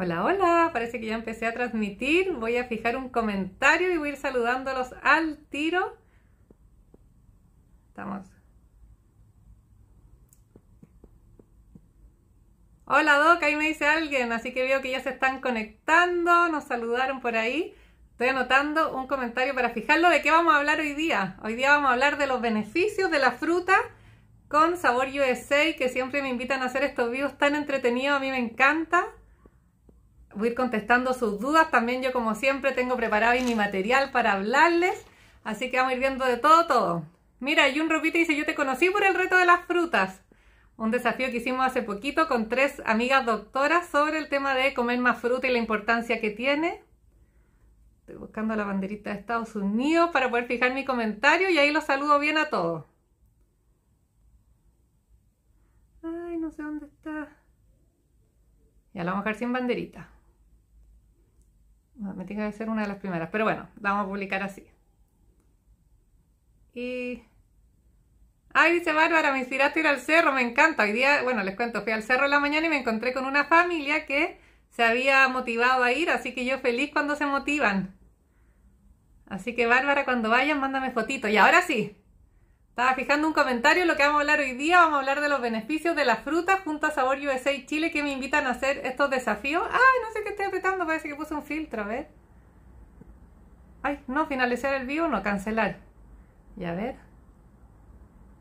Hola, hola, parece que ya empecé a transmitir. Voy a fijar un comentario y voy a ir saludándolos al tiro. Estamos. Hola Doc, ahí me dice alguien, así que veo que ya se están conectando, nos saludaron por ahí. Estoy anotando un comentario para fijarlo de qué vamos a hablar hoy día. Hoy día vamos a hablar de los beneficios de la fruta con Sabor USA, que siempre me invitan a hacer estos videos tan entretenidos, a mí me encanta voy a ir contestando sus dudas. También yo, como siempre, tengo preparado mi material para hablarles. Así que vamos a ir viendo de todo, todo. Mira, Jun Rupita dice, yo te conocí por el reto de las frutas. Un desafío que hicimos hace poquito con tres amigas doctoras sobre el tema de comer más fruta y la importancia que tiene. Estoy buscando la banderita de Estados Unidos para poder fijar mi comentario y ahí los saludo bien a todos. Ay, no sé dónde está. Ya la vamos a sin banderita. Me tiene que ser una de las primeras, pero bueno, vamos a publicar así. Y... Ay, dice Bárbara, me inspiraste a ir al cerro, me encanta. Hoy día, bueno, les cuento, fui al cerro en la mañana y me encontré con una familia que se había motivado a ir, así que yo feliz cuando se motivan. Así que Bárbara, cuando vayan, mándame fotito. Y ahora sí, estaba fijando un comentario, lo que vamos a hablar hoy día, vamos a hablar de los beneficios de las frutas junto a Sabor USA Chile que me invitan a hacer estos desafíos. ¡Ay! no sé qué estoy apretando, parece que puse un filtro, a ver. Ay, no, finalizar el vivo, no, cancelar. Y a ver.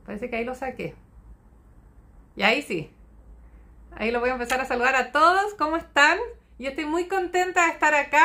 Parece que ahí lo saqué. Y ahí sí. Ahí lo voy a empezar a saludar a todos. ¿Cómo están? Yo estoy muy contenta de estar acá.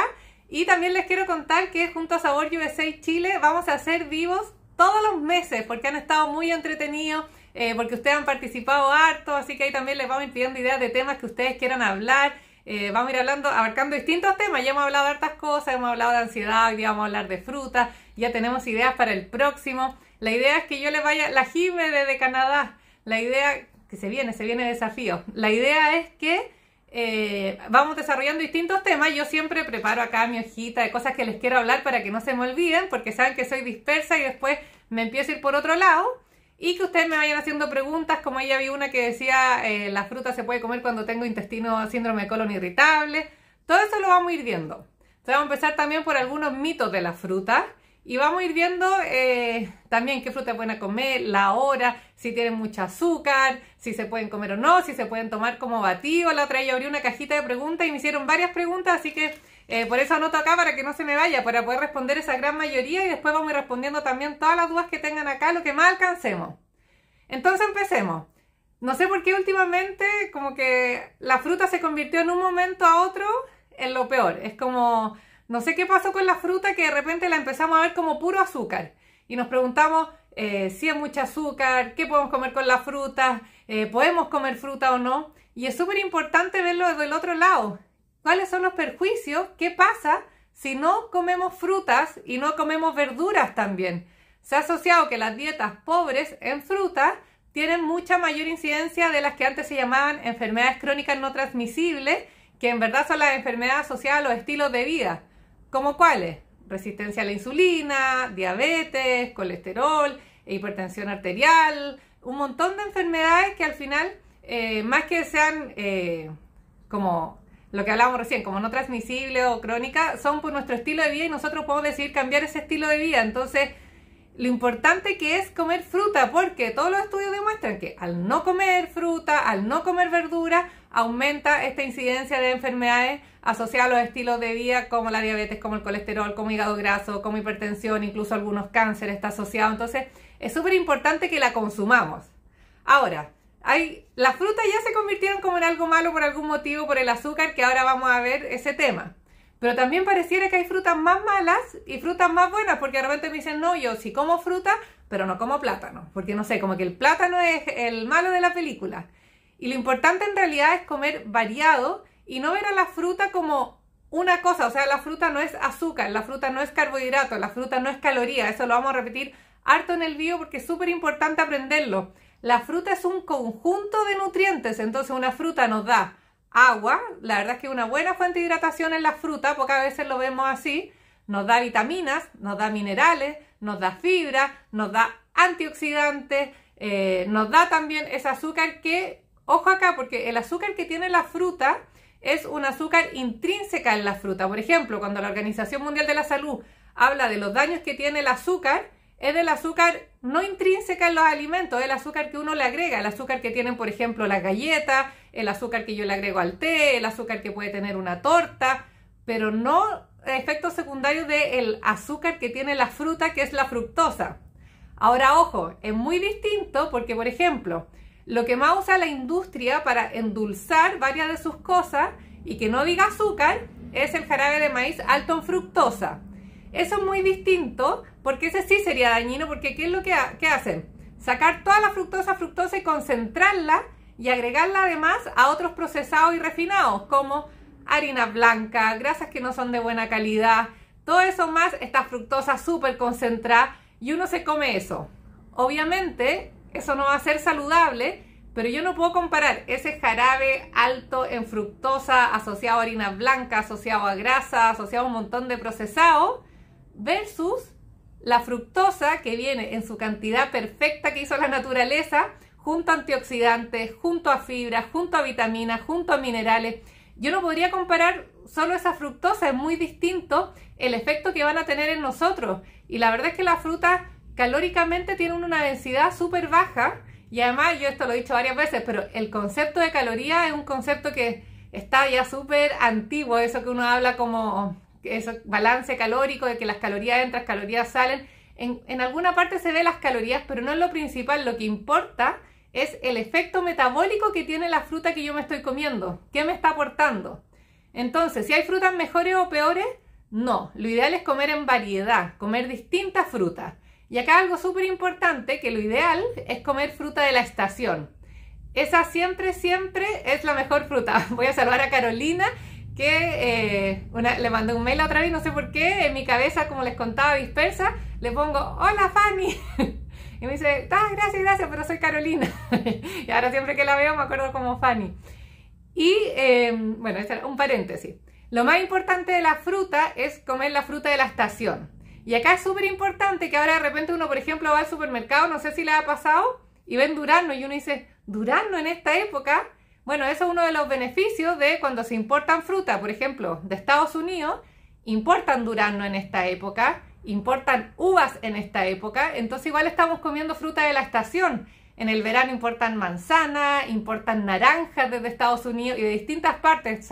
Y también les quiero contar que junto a Sabor USA Chile vamos a hacer vivos todos los meses porque han estado muy entretenidos. Eh, porque ustedes han participado harto, así que ahí también les vamos pidiendo ideas de temas que ustedes quieran hablar. Eh, vamos a ir hablando, abarcando distintos temas. Ya hemos hablado de hartas cosas, hemos hablado de ansiedad, hoy día vamos a hablar de frutas, ya tenemos ideas para el próximo. La idea es que yo les vaya, la gime desde Canadá, la idea, que se viene, se viene desafío. La idea es que eh, vamos desarrollando distintos temas. Yo siempre preparo acá mi hojita de cosas que les quiero hablar para que no se me olviden, porque saben que soy dispersa y después me empiezo a ir por otro lado. Y que ustedes me vayan haciendo preguntas, como ella vi una que decía, eh, la fruta se puede comer cuando tengo intestino síndrome de colon irritable. Todo eso lo vamos a ir viendo. Entonces vamos a empezar también por algunos mitos de la fruta. Y vamos a ir viendo eh, también qué fruta es buena comer, la hora, si tienen mucho azúcar, si se pueden comer o no, si se pueden tomar como batido. La otra una cajita de preguntas y me hicieron varias preguntas, así que eh, por eso anoto acá para que no se me vaya, para poder responder esa gran mayoría y después vamos a ir respondiendo también todas las dudas que tengan acá, lo que más alcancemos. Entonces empecemos. No sé por qué últimamente como que la fruta se convirtió en un momento a otro en lo peor. Es como no sé qué pasó con la fruta que de repente la empezamos a ver como puro azúcar. Y nos preguntamos eh, si es mucha azúcar, qué podemos comer con la fruta, eh, podemos comer fruta o no. Y es súper importante verlo desde el otro lado. ¿Cuáles son los perjuicios? ¿Qué pasa si no comemos frutas y no comemos verduras también? Se ha asociado que las dietas pobres en frutas tienen mucha mayor incidencia de las que antes se llamaban enfermedades crónicas no transmisibles, que en verdad son las enfermedades asociadas a los estilos de vida. ¿Como cuáles? Resistencia a la insulina, diabetes, colesterol, hipertensión arterial, un montón de enfermedades que al final, eh, más que sean eh, como lo que hablábamos recién, como no transmisible o crónica, son por nuestro estilo de vida y nosotros podemos decidir cambiar ese estilo de vida. Entonces, lo importante que es comer fruta, porque todos los estudios demuestran que al no comer fruta, al no comer verdura, aumenta esta incidencia de enfermedades asociadas a los estilos de vida como la diabetes, como el colesterol, como hígado graso, como hipertensión, incluso algunos cánceres está asociado. Entonces, es súper importante que la consumamos. Ahora, hay, las frutas ya se convirtieron como en algo malo por algún motivo, por el azúcar, que ahora vamos a ver ese tema. Pero también pareciera que hay frutas más malas y frutas más buenas, porque de repente me dicen, no, yo sí como fruta, pero no como plátano, porque no sé, como que el plátano es el malo de la película. Y lo importante en realidad es comer variado y no ver a la fruta como una cosa, o sea, la fruta no es azúcar, la fruta no es carbohidrato, la fruta no es caloría, eso lo vamos a repetir harto en el vídeo porque es súper importante aprenderlo. La fruta es un conjunto de nutrientes, entonces una fruta nos da agua, la verdad es que una buena fuente de hidratación es la fruta, porque a veces lo vemos así, nos da vitaminas, nos da minerales, nos da fibra, nos da antioxidantes, eh, nos da también ese azúcar que ojo acá, porque el azúcar que tiene la fruta es un azúcar intrínseca en la fruta. Por ejemplo, cuando la Organización Mundial de la Salud habla de los daños que tiene el azúcar, es del azúcar no intrínseca en los alimentos, es el azúcar que uno le agrega, el azúcar que tienen, por ejemplo, las galletas, el azúcar que yo le agrego al té, el azúcar que puede tener una torta, pero no efectos secundarios del azúcar que tiene la fruta, que es la fructosa. Ahora, ojo, es muy distinto porque, por ejemplo, lo que más usa la industria para endulzar varias de sus cosas y que no diga azúcar es el jarabe de maíz alto en fructosa. Eso es muy distinto porque ese sí sería dañino porque ¿qué es lo que, hace? hacen? Sacar toda la fructosa, fructosa y concentrarla y agregarla además a otros procesados y refinados como harina blanca, grasas que no son de buena calidad, todo eso más, esta fructosa súper concentrada y uno se come eso. Obviamente eso no va a ser saludable, pero yo no puedo comparar ese jarabe alto en fructosa, asociado a harina blanca, asociado a grasa, asociado a un montón de procesado, versus la fructosa que viene en su cantidad perfecta que hizo la naturaleza, junto a antioxidantes, junto a fibras, junto a vitaminas, junto a minerales. Yo no podría comparar solo esa fructosa, es muy distinto el efecto que van a tener en nosotros. Y la verdad es que la fruta calóricamente tiene una densidad súper baja y además yo esto lo he dicho varias veces, pero el concepto de caloría es un concepto que está ya súper antiguo, eso que uno habla como eso, balance calórico, de que las calorías entran, calorías salen. En, en alguna parte se ve las calorías, pero no es lo principal, lo que importa es el efecto metabólico que tiene la fruta que yo me estoy comiendo, qué me está aportando. Entonces, si hay frutas mejores o peores, no, lo ideal es comer en variedad, comer distintas frutas. Y acá algo súper importante, que lo ideal es comer fruta de la estación. Esa siempre, siempre es la mejor fruta. Voy a saludar a Carolina, que eh, le mandé un mail otra vez, no sé por qué, en mi cabeza, como les contaba, dispersa, le pongo, hola Fanny. Y me dice, ah, gracias, gracias, pero soy Carolina. Y ahora siempre que la veo me acuerdo como Fanny. Y em, bueno, este un paréntesis. Lo más importante de la fruta es comer la fruta de la estación. Y acá es súper importante que ahora de repente uno, por ejemplo, va al supermercado, no sé si le ha pasado, y ven durazno y uno dice, durazno en esta época. Bueno, eso es uno de los beneficios de cuando se importan fruta, por ejemplo, de Estados Unidos, importan durazno en esta época, importan uvas en esta época, entonces igual estamos comiendo fruta de la estación. En el verano importan manzana, importan naranjas desde Estados Unidos y de distintas partes.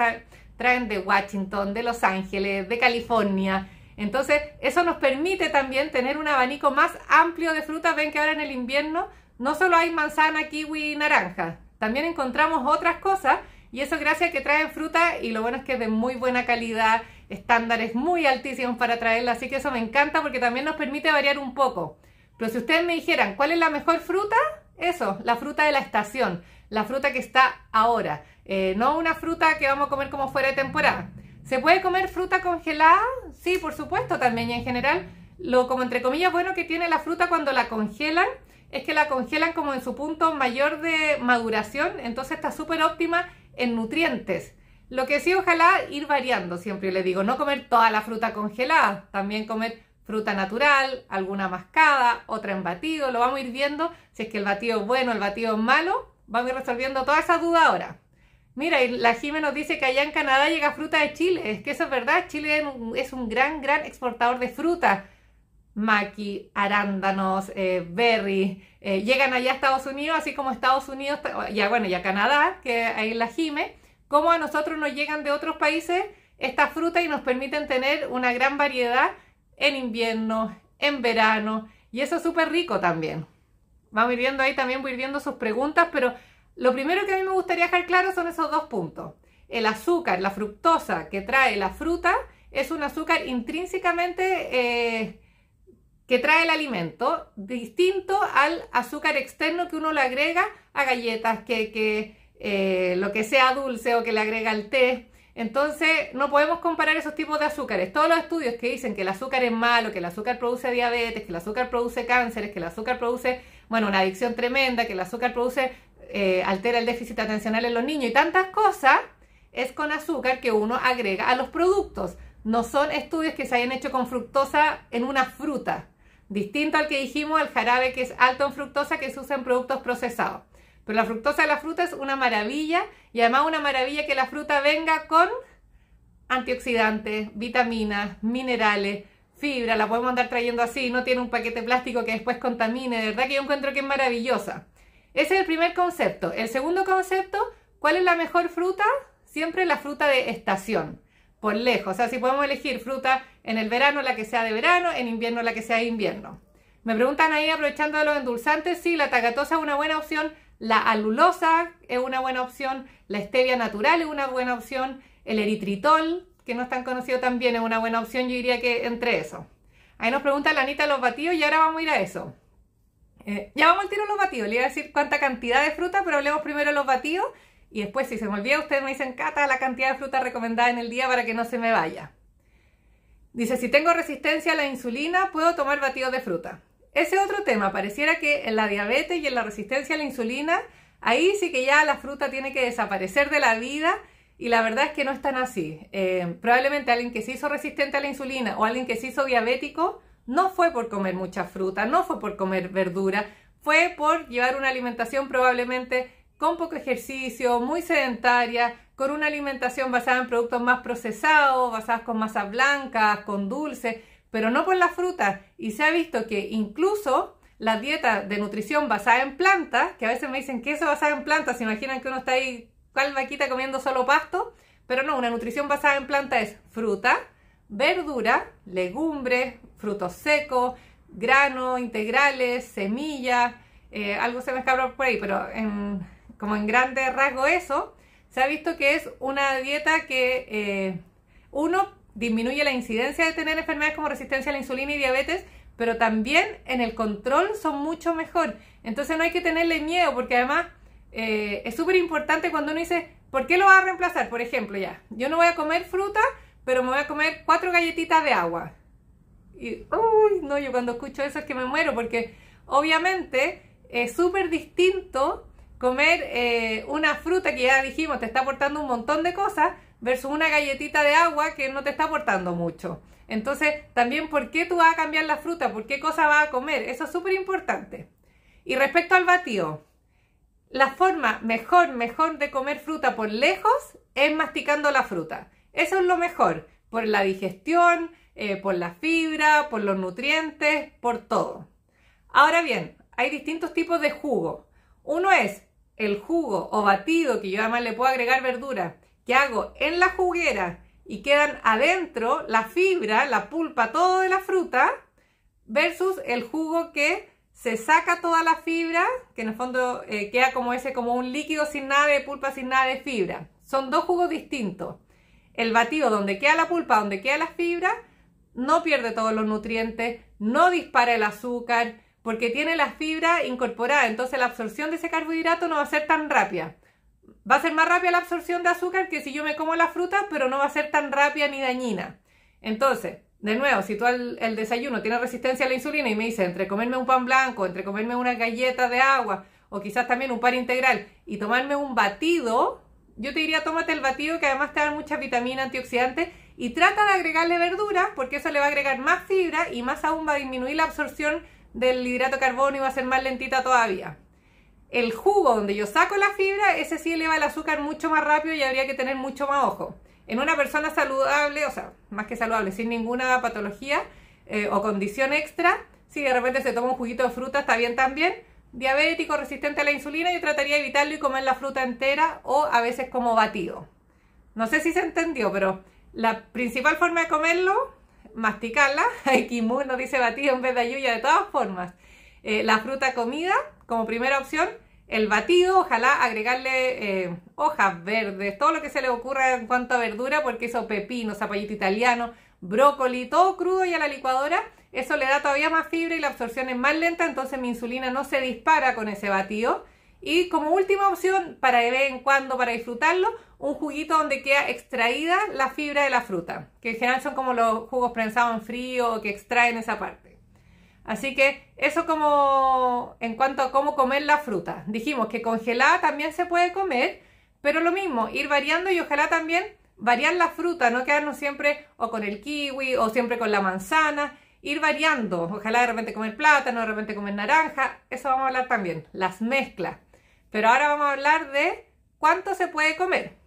Traen de Washington, de Los Ángeles, de California. Entonces, eso nos permite también tener un abanico más amplio de frutas. Ven que ahora en el invierno no solo hay manzana, kiwi y naranja, también encontramos otras cosas y eso gracias a que traen fruta y lo bueno es que es de muy buena calidad, estándares muy altísimos para traerla, así que eso me encanta porque también nos permite variar un poco. Pero si ustedes me dijeran, ¿cuál es la mejor fruta? Eso, la fruta de la estación, la fruta que está ahora, eh, no una fruta que vamos a comer como fuera de temporada. ¿Se puede comer fruta congelada? Sí, por supuesto también. en general, lo como entre comillas bueno que tiene la fruta cuando la congelan es que la congelan como en su punto mayor de maduración, entonces está súper óptima en nutrientes. Lo que sí, ojalá ir variando, siempre le digo, no comer toda la fruta congelada, también comer fruta natural, alguna mascada, otra en batido, lo vamos a ir viendo si es que el batido es bueno, el batido es malo, vamos a ir resolviendo toda esa duda ahora. Mira, la Jime nos dice que allá en Canadá llega fruta de Chile. Es que eso es verdad. Chile es un, gran, gran exportador de fruta. Maqui, arándanos, eh, berries. Eh, llegan allá a Estados Unidos, así como Estados Unidos, ya bueno, y a Canadá, que ahí la Jime. Como a nosotros nos llegan de otros países esta fruta y nos permiten tener una gran variedad en invierno, en verano. Y eso es súper rico también. Vamos viendo ahí también, voy viendo sus preguntas, pero lo primero que a mí me gustaría dejar claro son esos dos puntos. El azúcar, la fructosa que trae la fruta, es un azúcar intrínsecamente eh, que trae el alimento, distinto al azúcar externo que uno le agrega a galletas, que, eh, lo que sea dulce o que le agrega al té. Entonces, no podemos comparar esos tipos de azúcares. Todos los estudios que dicen que el azúcar es malo, que el azúcar produce diabetes, que el azúcar produce cánceres, que el azúcar produce, bueno, una adicción tremenda, que el azúcar produce eh, altera el déficit atencional en los niños y tantas cosas, es con azúcar que uno agrega a los productos. No son estudios que se hayan hecho con fructosa en una fruta, distinto al que dijimos al jarabe que es alto en fructosa que se usa en productos procesados. Pero la fructosa de la fruta es una maravilla y además una maravilla que la fruta venga con antioxidantes, vitaminas, minerales, fibra, la podemos andar trayendo así, no tiene un paquete plástico que después contamine, de verdad que yo encuentro que es maravillosa. Ese es el primer concepto. El segundo concepto, ¿cuál es la mejor fruta? Siempre la fruta de estación, por lejos. O sea, si podemos elegir fruta en el verano, la que sea de verano, en invierno, la que sea de invierno. Me preguntan ahí, aprovechando de los endulzantes, si sí, la tagatosa es una buena opción, la alulosa es una buena opción, la stevia natural es una buena opción, el eritritol, que no es tan conocido también, es una buena opción, yo diría que entre eso. Ahí nos pregunta Lanita los batidos y ahora vamos a ir a eso. Eh, ya vamos al tiro a los batidos. Le iba a decir cuánta cantidad de fruta, pero hablemos primero de los batidos. Y después, si se me olvida, ustedes me dicen, Cata, la cantidad de fruta recomendada en el día para que no se me vaya. Dice, si tengo resistencia a la insulina, puedo tomar batidos de fruta. Ese otro tema, pareciera que en la diabetes y en la resistencia a la insulina, ahí sí que ya la fruta tiene que desaparecer de la vida y la verdad es que no es tan así. Eh, probablemente alguien que se hizo resistente a la insulina o alguien que se hizo diabético no fue por comer mucha fruta, no fue por comer verdura, fue por llevar una alimentación probablemente con poco ejercicio, muy sedentaria, con una alimentación basada en productos más procesados, basadas con masas blancas, con dulces, pero no por las frutas. Y se ha visto que incluso la dieta de nutrición basada en plantas, que a veces me dicen que eso basada en plantas, se imaginan que uno está ahí, cual vaquita comiendo solo pasto, pero no, una nutrición basada en plantas es fruta, verdura, legumbres, frutos secos, granos integrales, semillas, eh, algo se me escapa por ahí, pero en, como en grande rasgo eso, se ha visto que es una dieta que, eh, uno, disminuye la incidencia de tener enfermedades como resistencia a la insulina y diabetes, pero también en el control son mucho mejor. Entonces no hay que tenerle miedo, porque además eh, es súper importante cuando uno dice, ¿por qué lo va a reemplazar? Por ejemplo, ya, yo no voy a comer fruta, pero me voy a comer cuatro galletitas de agua. Y, uy, no, yo cuando escucho eso es que me muero, porque obviamente es súper distinto comer eh, una fruta que ya dijimos te está aportando un montón de cosas versus una galletita de agua que no te está aportando mucho. Entonces, también por qué tú vas a cambiar la fruta, por qué cosa vas a comer, eso es súper importante. Y respecto al batido, la forma mejor, mejor de comer fruta por lejos es masticando la fruta. Eso es lo mejor, por la digestión, eh, por la fibra, por los nutrientes, por todo. Ahora bien, hay distintos tipos de jugo. Uno es el jugo o batido que yo además le puedo agregar verdura que hago en la juguera y quedan adentro la fibra, la pulpa, todo de la fruta versus el jugo que se saca toda la fibra, que en el fondo eh, queda como ese, como un líquido sin nada de pulpa, sin nada de fibra. Son dos jugos distintos. El batido donde queda la pulpa, donde queda la fibra no pierde todos los nutrientes, no dispara el azúcar, porque tiene la fibra incorporada, entonces la absorción de ese carbohidrato no va a ser tan rápida. Va a ser más rápida la absorción de azúcar que si yo me como la fruta, pero no va a ser tan rápida ni dañina. Entonces, de nuevo, si tú el, desayuno tienes resistencia a la insulina y me dices entre comerme un pan blanco, entre comerme una galleta de agua o quizás también un pan integral y tomarme un batido, yo te diría tómate el batido que además te da muchas vitaminas antioxidantes y trata de agregarle verdura porque eso le va a agregar más fibra y más aún va a disminuir la absorción del hidrato de carbono y va a ser más lentita todavía. El jugo donde yo saco la fibra, ese sí eleva el azúcar mucho más rápido y habría que tener mucho más ojo. En una persona saludable, o sea, más que saludable, sin ninguna patología eh, o condición extra, si de repente se toma un juguito de fruta, está bien también. Diabético, resistente a la insulina, yo trataría de evitarlo y comer la fruta entera o a veces como batido. No sé si se entendió, pero la principal forma de comerlo, masticarla. Kimu nos dice batido en vez de ayuya, de todas formas. Eh, la fruta comida como primera opción. El batido, ojalá agregarle eh, hojas verdes, todo lo que se le ocurra en cuanto a verdura, porque eso pepino, zapallito italiano, brócoli, todo crudo y a la licuadora, eso le da todavía más fibra y la absorción es más lenta, entonces mi insulina no se dispara con ese batido. Y como última opción, para de vez en cuando, para disfrutarlo, un juguito donde queda extraída la fibra de la fruta, que en general son como los jugos prensados en frío que extraen esa parte. Así que eso como en cuanto a cómo comer la fruta. Dijimos que congelada también se puede comer, pero lo mismo, ir variando y ojalá también variar la fruta, no quedarnos siempre o con el kiwi o siempre con la manzana, ir variando. Ojalá de repente comer plátano, de repente comer naranja, eso vamos a hablar también, las mezclas. Pero ahora vamos a hablar de cuánto se puede comer.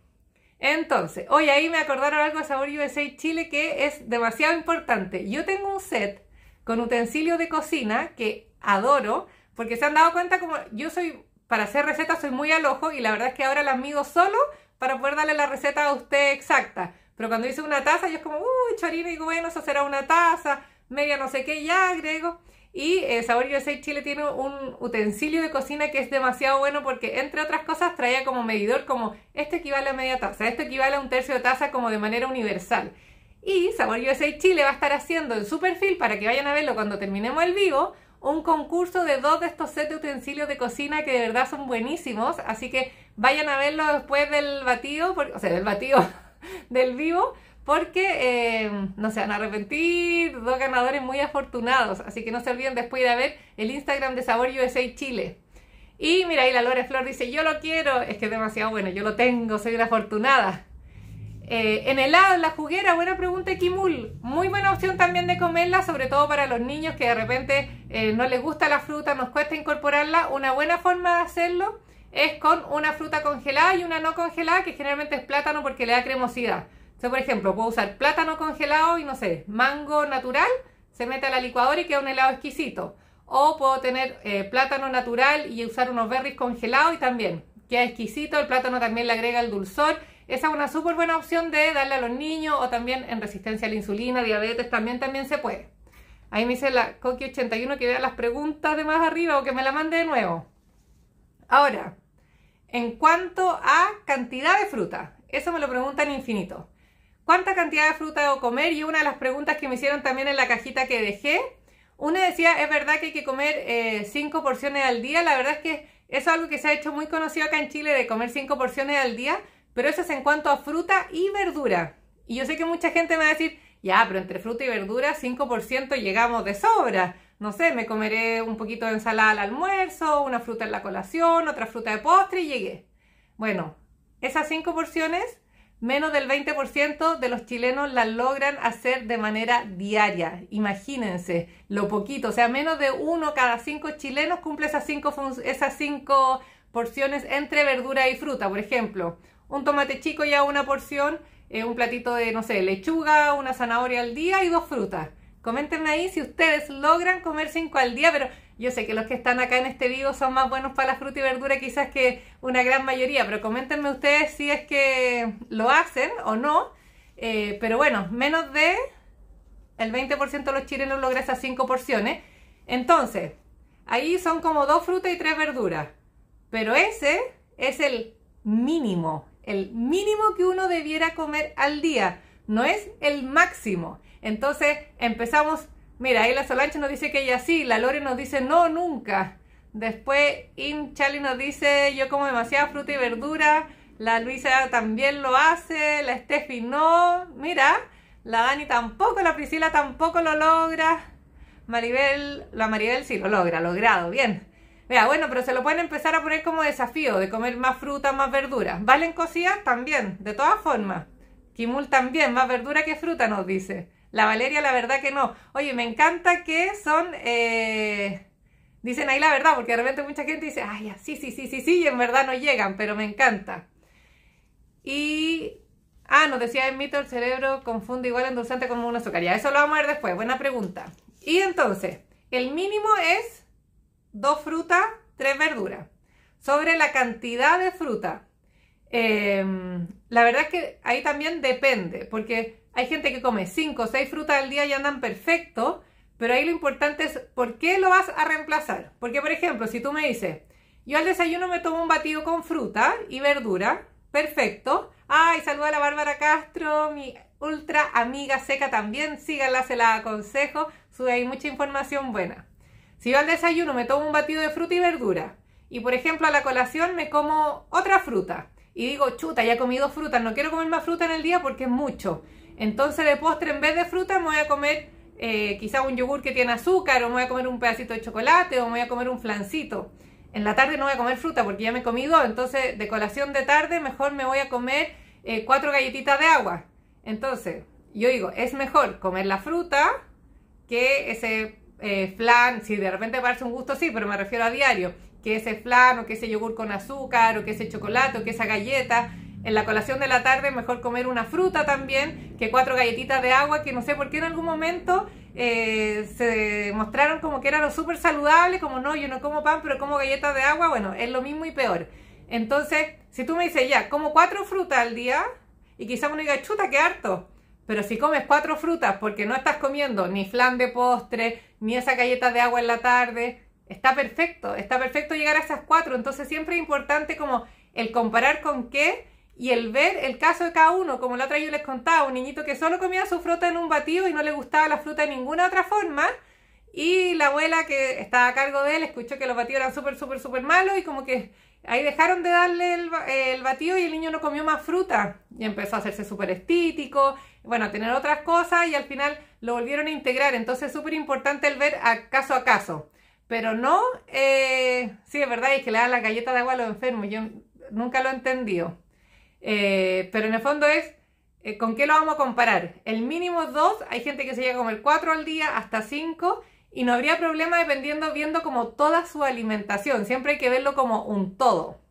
Entonces, hoy ahí me acordaron algo de Sabor USA Chile que es demasiado importante. Yo tengo un set con utensilios de cocina que adoro, porque se han dado cuenta como yo soy, para hacer recetas soy muy al ojo y la verdad es que ahora las mido solo para poder darle la receta a usted exacta. Pero cuando hice una taza, yo es como, uy, chorina, y digo, bueno, eso será una taza, media no sé qué, ya agrego. Y eh, Sabor USA Chile tiene un utensilio de cocina que es demasiado bueno porque, entre otras cosas, traía como medidor como esto equivale a media taza, esto equivale a un tercio de taza como de manera universal. Y Sabor USA Chile va a estar haciendo en su perfil, para que vayan a verlo cuando terminemos el vivo, un concurso de dos de estos sets de utensilios de cocina que de verdad son buenísimos. Así que vayan a verlo después del batido, o sea, del batido del vivo, porque eh, no se van a arrepentir, dos ganadores muy afortunados, así que no se olviden después de ver el Instagram de Sabor USA Chile. Y mira, ahí la Lore Flor dice, yo lo quiero, es que es demasiado bueno, yo lo tengo, soy una afortunada. Eh, en helado, en la juguera, buena pregunta, Kimul. Muy buena opción también de comerla, sobre todo para los niños que de repente eh, no les gusta la fruta, nos cuesta incorporarla. Una buena forma de hacerlo es con una fruta congelada y una no congelada, que generalmente es plátano porque le da cremosidad. Entonces, por ejemplo, puedo usar plátano congelado y no sé, mango natural, se mete a la licuadora y queda un helado exquisito. O puedo tener eh, plátano natural y usar unos berries congelados y también queda exquisito. El plátano también le agrega el dulzor. Esa es una súper buena opción de darle a los niños o también en resistencia a la insulina, diabetes, también, también se puede. Ahí me dice la Coqui81 que vea las preguntas de más arriba o que me la mande de nuevo. Ahora, en cuanto a cantidad de fruta, eso me lo preguntan infinito. ¿Cuánta cantidad de fruta debo comer? Y una de las preguntas que me hicieron también en la cajita que dejé, una decía, es verdad que hay que comer eh, cinco porciones al día, la verdad es que es algo que se ha hecho muy conocido acá en Chile, de comer cinco porciones al día, pero eso es en cuanto a fruta y verdura. Y yo sé que mucha gente me va a decir, ya, pero entre fruta y verdura 5% llegamos de sobra. No sé, me comeré un poquito de ensalada al almuerzo, una fruta en la colación, otra fruta de postre y llegué. Bueno, esas cinco porciones Menos del 20% de los chilenos las logran hacer de manera diaria. Imagínense lo poquito. O sea, menos de uno cada cinco chilenos cumple esas cinco, esas porciones entre verdura y fruta. Por ejemplo, un tomate chico ya una porción, eh, un platito de, no sé, lechuga, una zanahoria al día y dos frutas. Coméntenme ahí si ustedes logran comer cinco al día, pero yo sé que los que están acá en este vivo son más buenos para la fruta y verdura quizás que una gran mayoría, pero coméntenme ustedes si es que lo hacen o no. Eh, pero bueno, menos de el 20% de los chilenos logra esas 5 porciones. Entonces, ahí son como dos frutas y tres verduras. Pero ese es el mínimo, el mínimo que uno debiera comer al día, no es el máximo. Entonces empezamos Mira, ahí la Solange nos dice que ella sí, la Lore nos dice no, nunca. Después Inchali nos dice yo como demasiada fruta y verdura, la Luisa también lo hace, la Steffi no, mira, la Dani tampoco, la Priscila tampoco lo logra, Maribel, la Maribel sí lo logra, logrado, bien. Vea, bueno, pero se lo pueden empezar a poner como desafío de comer más fruta, más verdura. ¿Valen cocidas? También, de todas formas. Kimul también, más verdura que fruta nos dice. La Valeria, la verdad que no. Oye, me encanta que son... Eh, dicen ahí la verdad, porque de repente mucha gente dice, ay, sí, sí, sí, sí, sí, y en verdad no llegan, pero me encanta. Y... Ah, nos decía en mito, el cerebro confunde igual endulzante como una azúcar. Ya, eso lo vamos a ver después. Buena pregunta. Y entonces, el mínimo es dos frutas, tres verduras. Sobre la cantidad de fruta, eh, la verdad es que ahí también depende, porque hay gente que come 5 o 6 frutas al día y andan perfecto, pero ahí lo importante es por qué lo vas a reemplazar. Porque, por ejemplo, si tú me dices, yo al desayuno me tomo un batido con fruta y verdura, perfecto. Ay, saluda a la Bárbara Castro, mi ultra amiga seca también, síganla, se la aconsejo, sube mucha información buena. Si yo al desayuno me tomo un batido de fruta y verdura, y por ejemplo a la colación me como otra fruta, y digo, chuta, ya he comido fruta, no quiero comer más fruta en el día porque es mucho. Entonces de postre en vez de fruta me voy a comer eh, quizá un yogur que tiene azúcar o me voy a comer un pedacito de chocolate o me voy a comer un flancito. En la tarde no voy a comer fruta porque ya me he comido, entonces de colación de tarde mejor me voy a comer eh, cuatro galletitas de agua. Entonces yo digo, es mejor comer la fruta que ese eh, flan, si de repente parece un gusto, sí, pero me refiero a diario, que ese flan o que ese yogur con azúcar o que ese chocolate o que esa galleta en la colación de la tarde mejor comer una fruta también que cuatro galletitas de agua que no sé por qué en algún momento eh, se mostraron como que era lo súper saludable, como no, yo no como pan pero como galletas de agua, bueno, es lo mismo y peor. Entonces, si tú me dices ya, como cuatro frutas al día y quizás uno diga, chuta, qué harto. Pero si comes cuatro frutas porque no estás comiendo ni flan de postre, ni esa galleta de agua en la tarde, está perfecto, está perfecto llegar a esas cuatro. Entonces siempre es importante como el comparar con qué y el ver el caso de cada uno, como la otra yo les contaba, un niñito que solo comía su fruta en un batido y no le gustaba la fruta de ninguna otra forma, y la abuela que estaba a cargo de él escuchó que los batidos eran súper, súper, súper malos y como que ahí dejaron de darle el, batido y el niño no comió más fruta y empezó a hacerse súper estítico, bueno, a tener otras cosas y al final lo volvieron a integrar, entonces es súper importante el ver a caso a caso. Pero no, eh, sí, es verdad, es que le dan la galleta de agua a los enfermos, yo nunca lo he entendido. Eh, pero en el fondo es, eh, ¿con qué lo vamos a comparar? El mínimo dos, hay gente que se llega a el cuatro al día, hasta cinco, y no habría problema dependiendo, viendo como toda su alimentación, siempre hay que verlo como un todo.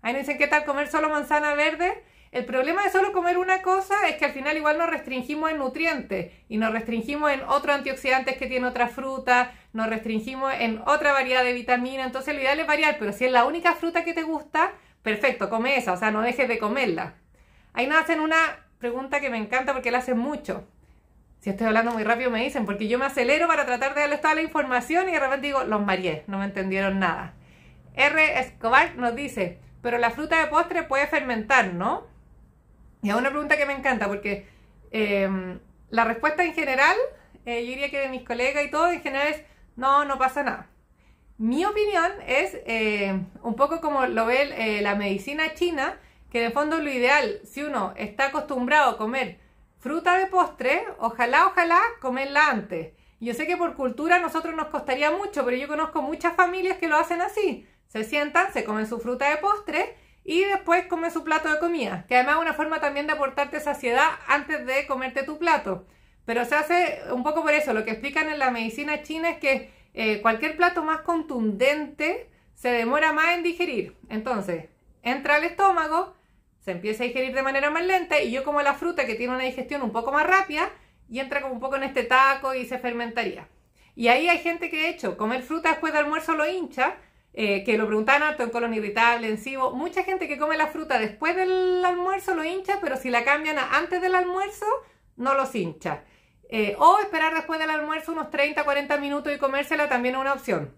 Ahí nos dicen, ¿qué tal comer solo manzana verde? El problema de solo comer una cosa es que al final igual nos restringimos en nutrientes y nos restringimos en otros antioxidantes que tiene otra fruta, nos restringimos en otra variedad de vitamina, entonces lo ideal es variar, pero si es la única fruta que te gusta, Perfecto, come esa, o sea, no dejes de comerla. Ahí nos hacen una pregunta que me encanta porque la hacen mucho. Si estoy hablando muy rápido me dicen, porque yo me acelero para tratar de darles toda la información y de repente digo, los marié, no me entendieron nada. R. Escobar nos dice, pero la fruta de postre puede fermentar, ¿no? Y es una pregunta que me encanta porque em, la respuesta en general, eh, yo diría que de mis colegas y todo, en general es, no, no pasa nada. Mi opinión es eh, un poco como lo ve eh, la medicina china, que de fondo lo ideal, si uno está acostumbrado a comer fruta de postre, ojalá, ojalá comerla antes. Yo sé que por cultura a nosotros nos costaría mucho, pero yo conozco muchas familias que lo hacen así. Se sientan, se comen su fruta de postre y después comen su plato de comida, que además es una forma también de aportarte saciedad antes de comerte tu plato. Pero se hace un poco por eso, lo que explican en la medicina china es que eh, cualquier plato más contundente se demora más en digerir. Entonces, entra al estómago, se empieza a digerir de manera más lenta y yo como la fruta que tiene una digestión un poco más rápida y entra como un poco en este taco y se fermentaría. Y ahí hay gente que de hecho comer fruta después de almuerzo lo hincha, eh, que lo preguntaban harto en colon irritable, en cibo. Mucha gente que come la fruta después del almuerzo lo hincha, pero si la cambian antes del almuerzo no los hincha. Eh, o esperar después del almuerzo unos 30, 40 minutos y comérsela también es una opción.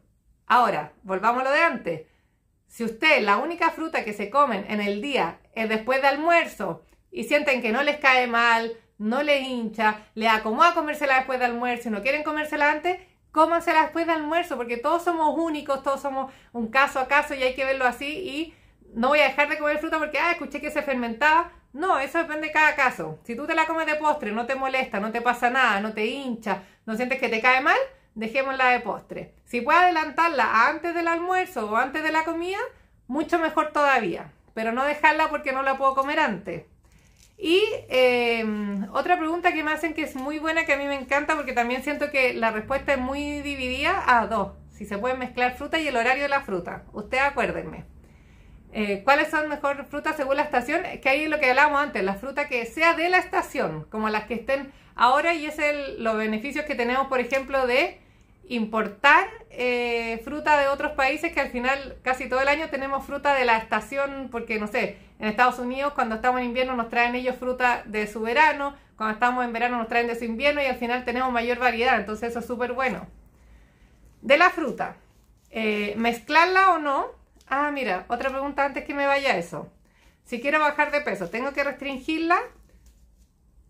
Ahora, volvamos a lo de antes. Si usted la única fruta que se comen en el día es después de almuerzo y sienten que no les cae mal, no les hincha, les acomoda comérsela después de almuerzo y no quieren comérsela antes, cómansela después de almuerzo, porque todos somos únicos, todos somos un caso a caso y hay que verlo así y no voy a dejar de comer fruta porque, ah, escuché que se fermentaba. No, eso depende de cada caso. Si tú te la comes de postre, no te molesta, no te pasa nada, no te hincha, no sientes que te cae mal, dejémosla de postre. Si puedes adelantarla antes del almuerzo o antes de la comida, mucho mejor todavía. Pero no dejarla porque no la puedo comer antes. Y em, otra pregunta que me hacen que es muy buena, que a mí me encanta porque también siento que la respuesta es muy dividida a dos. Si se pueden mezclar fruta y el horario de la fruta. Ustedes acuérdenme. Eh, ¿Cuáles son mejor frutas según la estación? Que ahí es lo que hablábamos antes, la fruta que sea de la estación, como las que estén ahora, y es los beneficios que tenemos, por ejemplo, de importar eh, fruta de otros países que al final casi todo el año tenemos fruta de la estación, porque no sé, en Estados Unidos cuando estamos en invierno nos traen ellos fruta de su verano, cuando estamos en verano nos traen de su invierno y al final tenemos mayor variedad, entonces eso es súper bueno. De la fruta, eh, mezclarla o no, Ah, mira, otra pregunta antes que me vaya eso. Si quiero bajar de peso, ¿tengo que restringirla?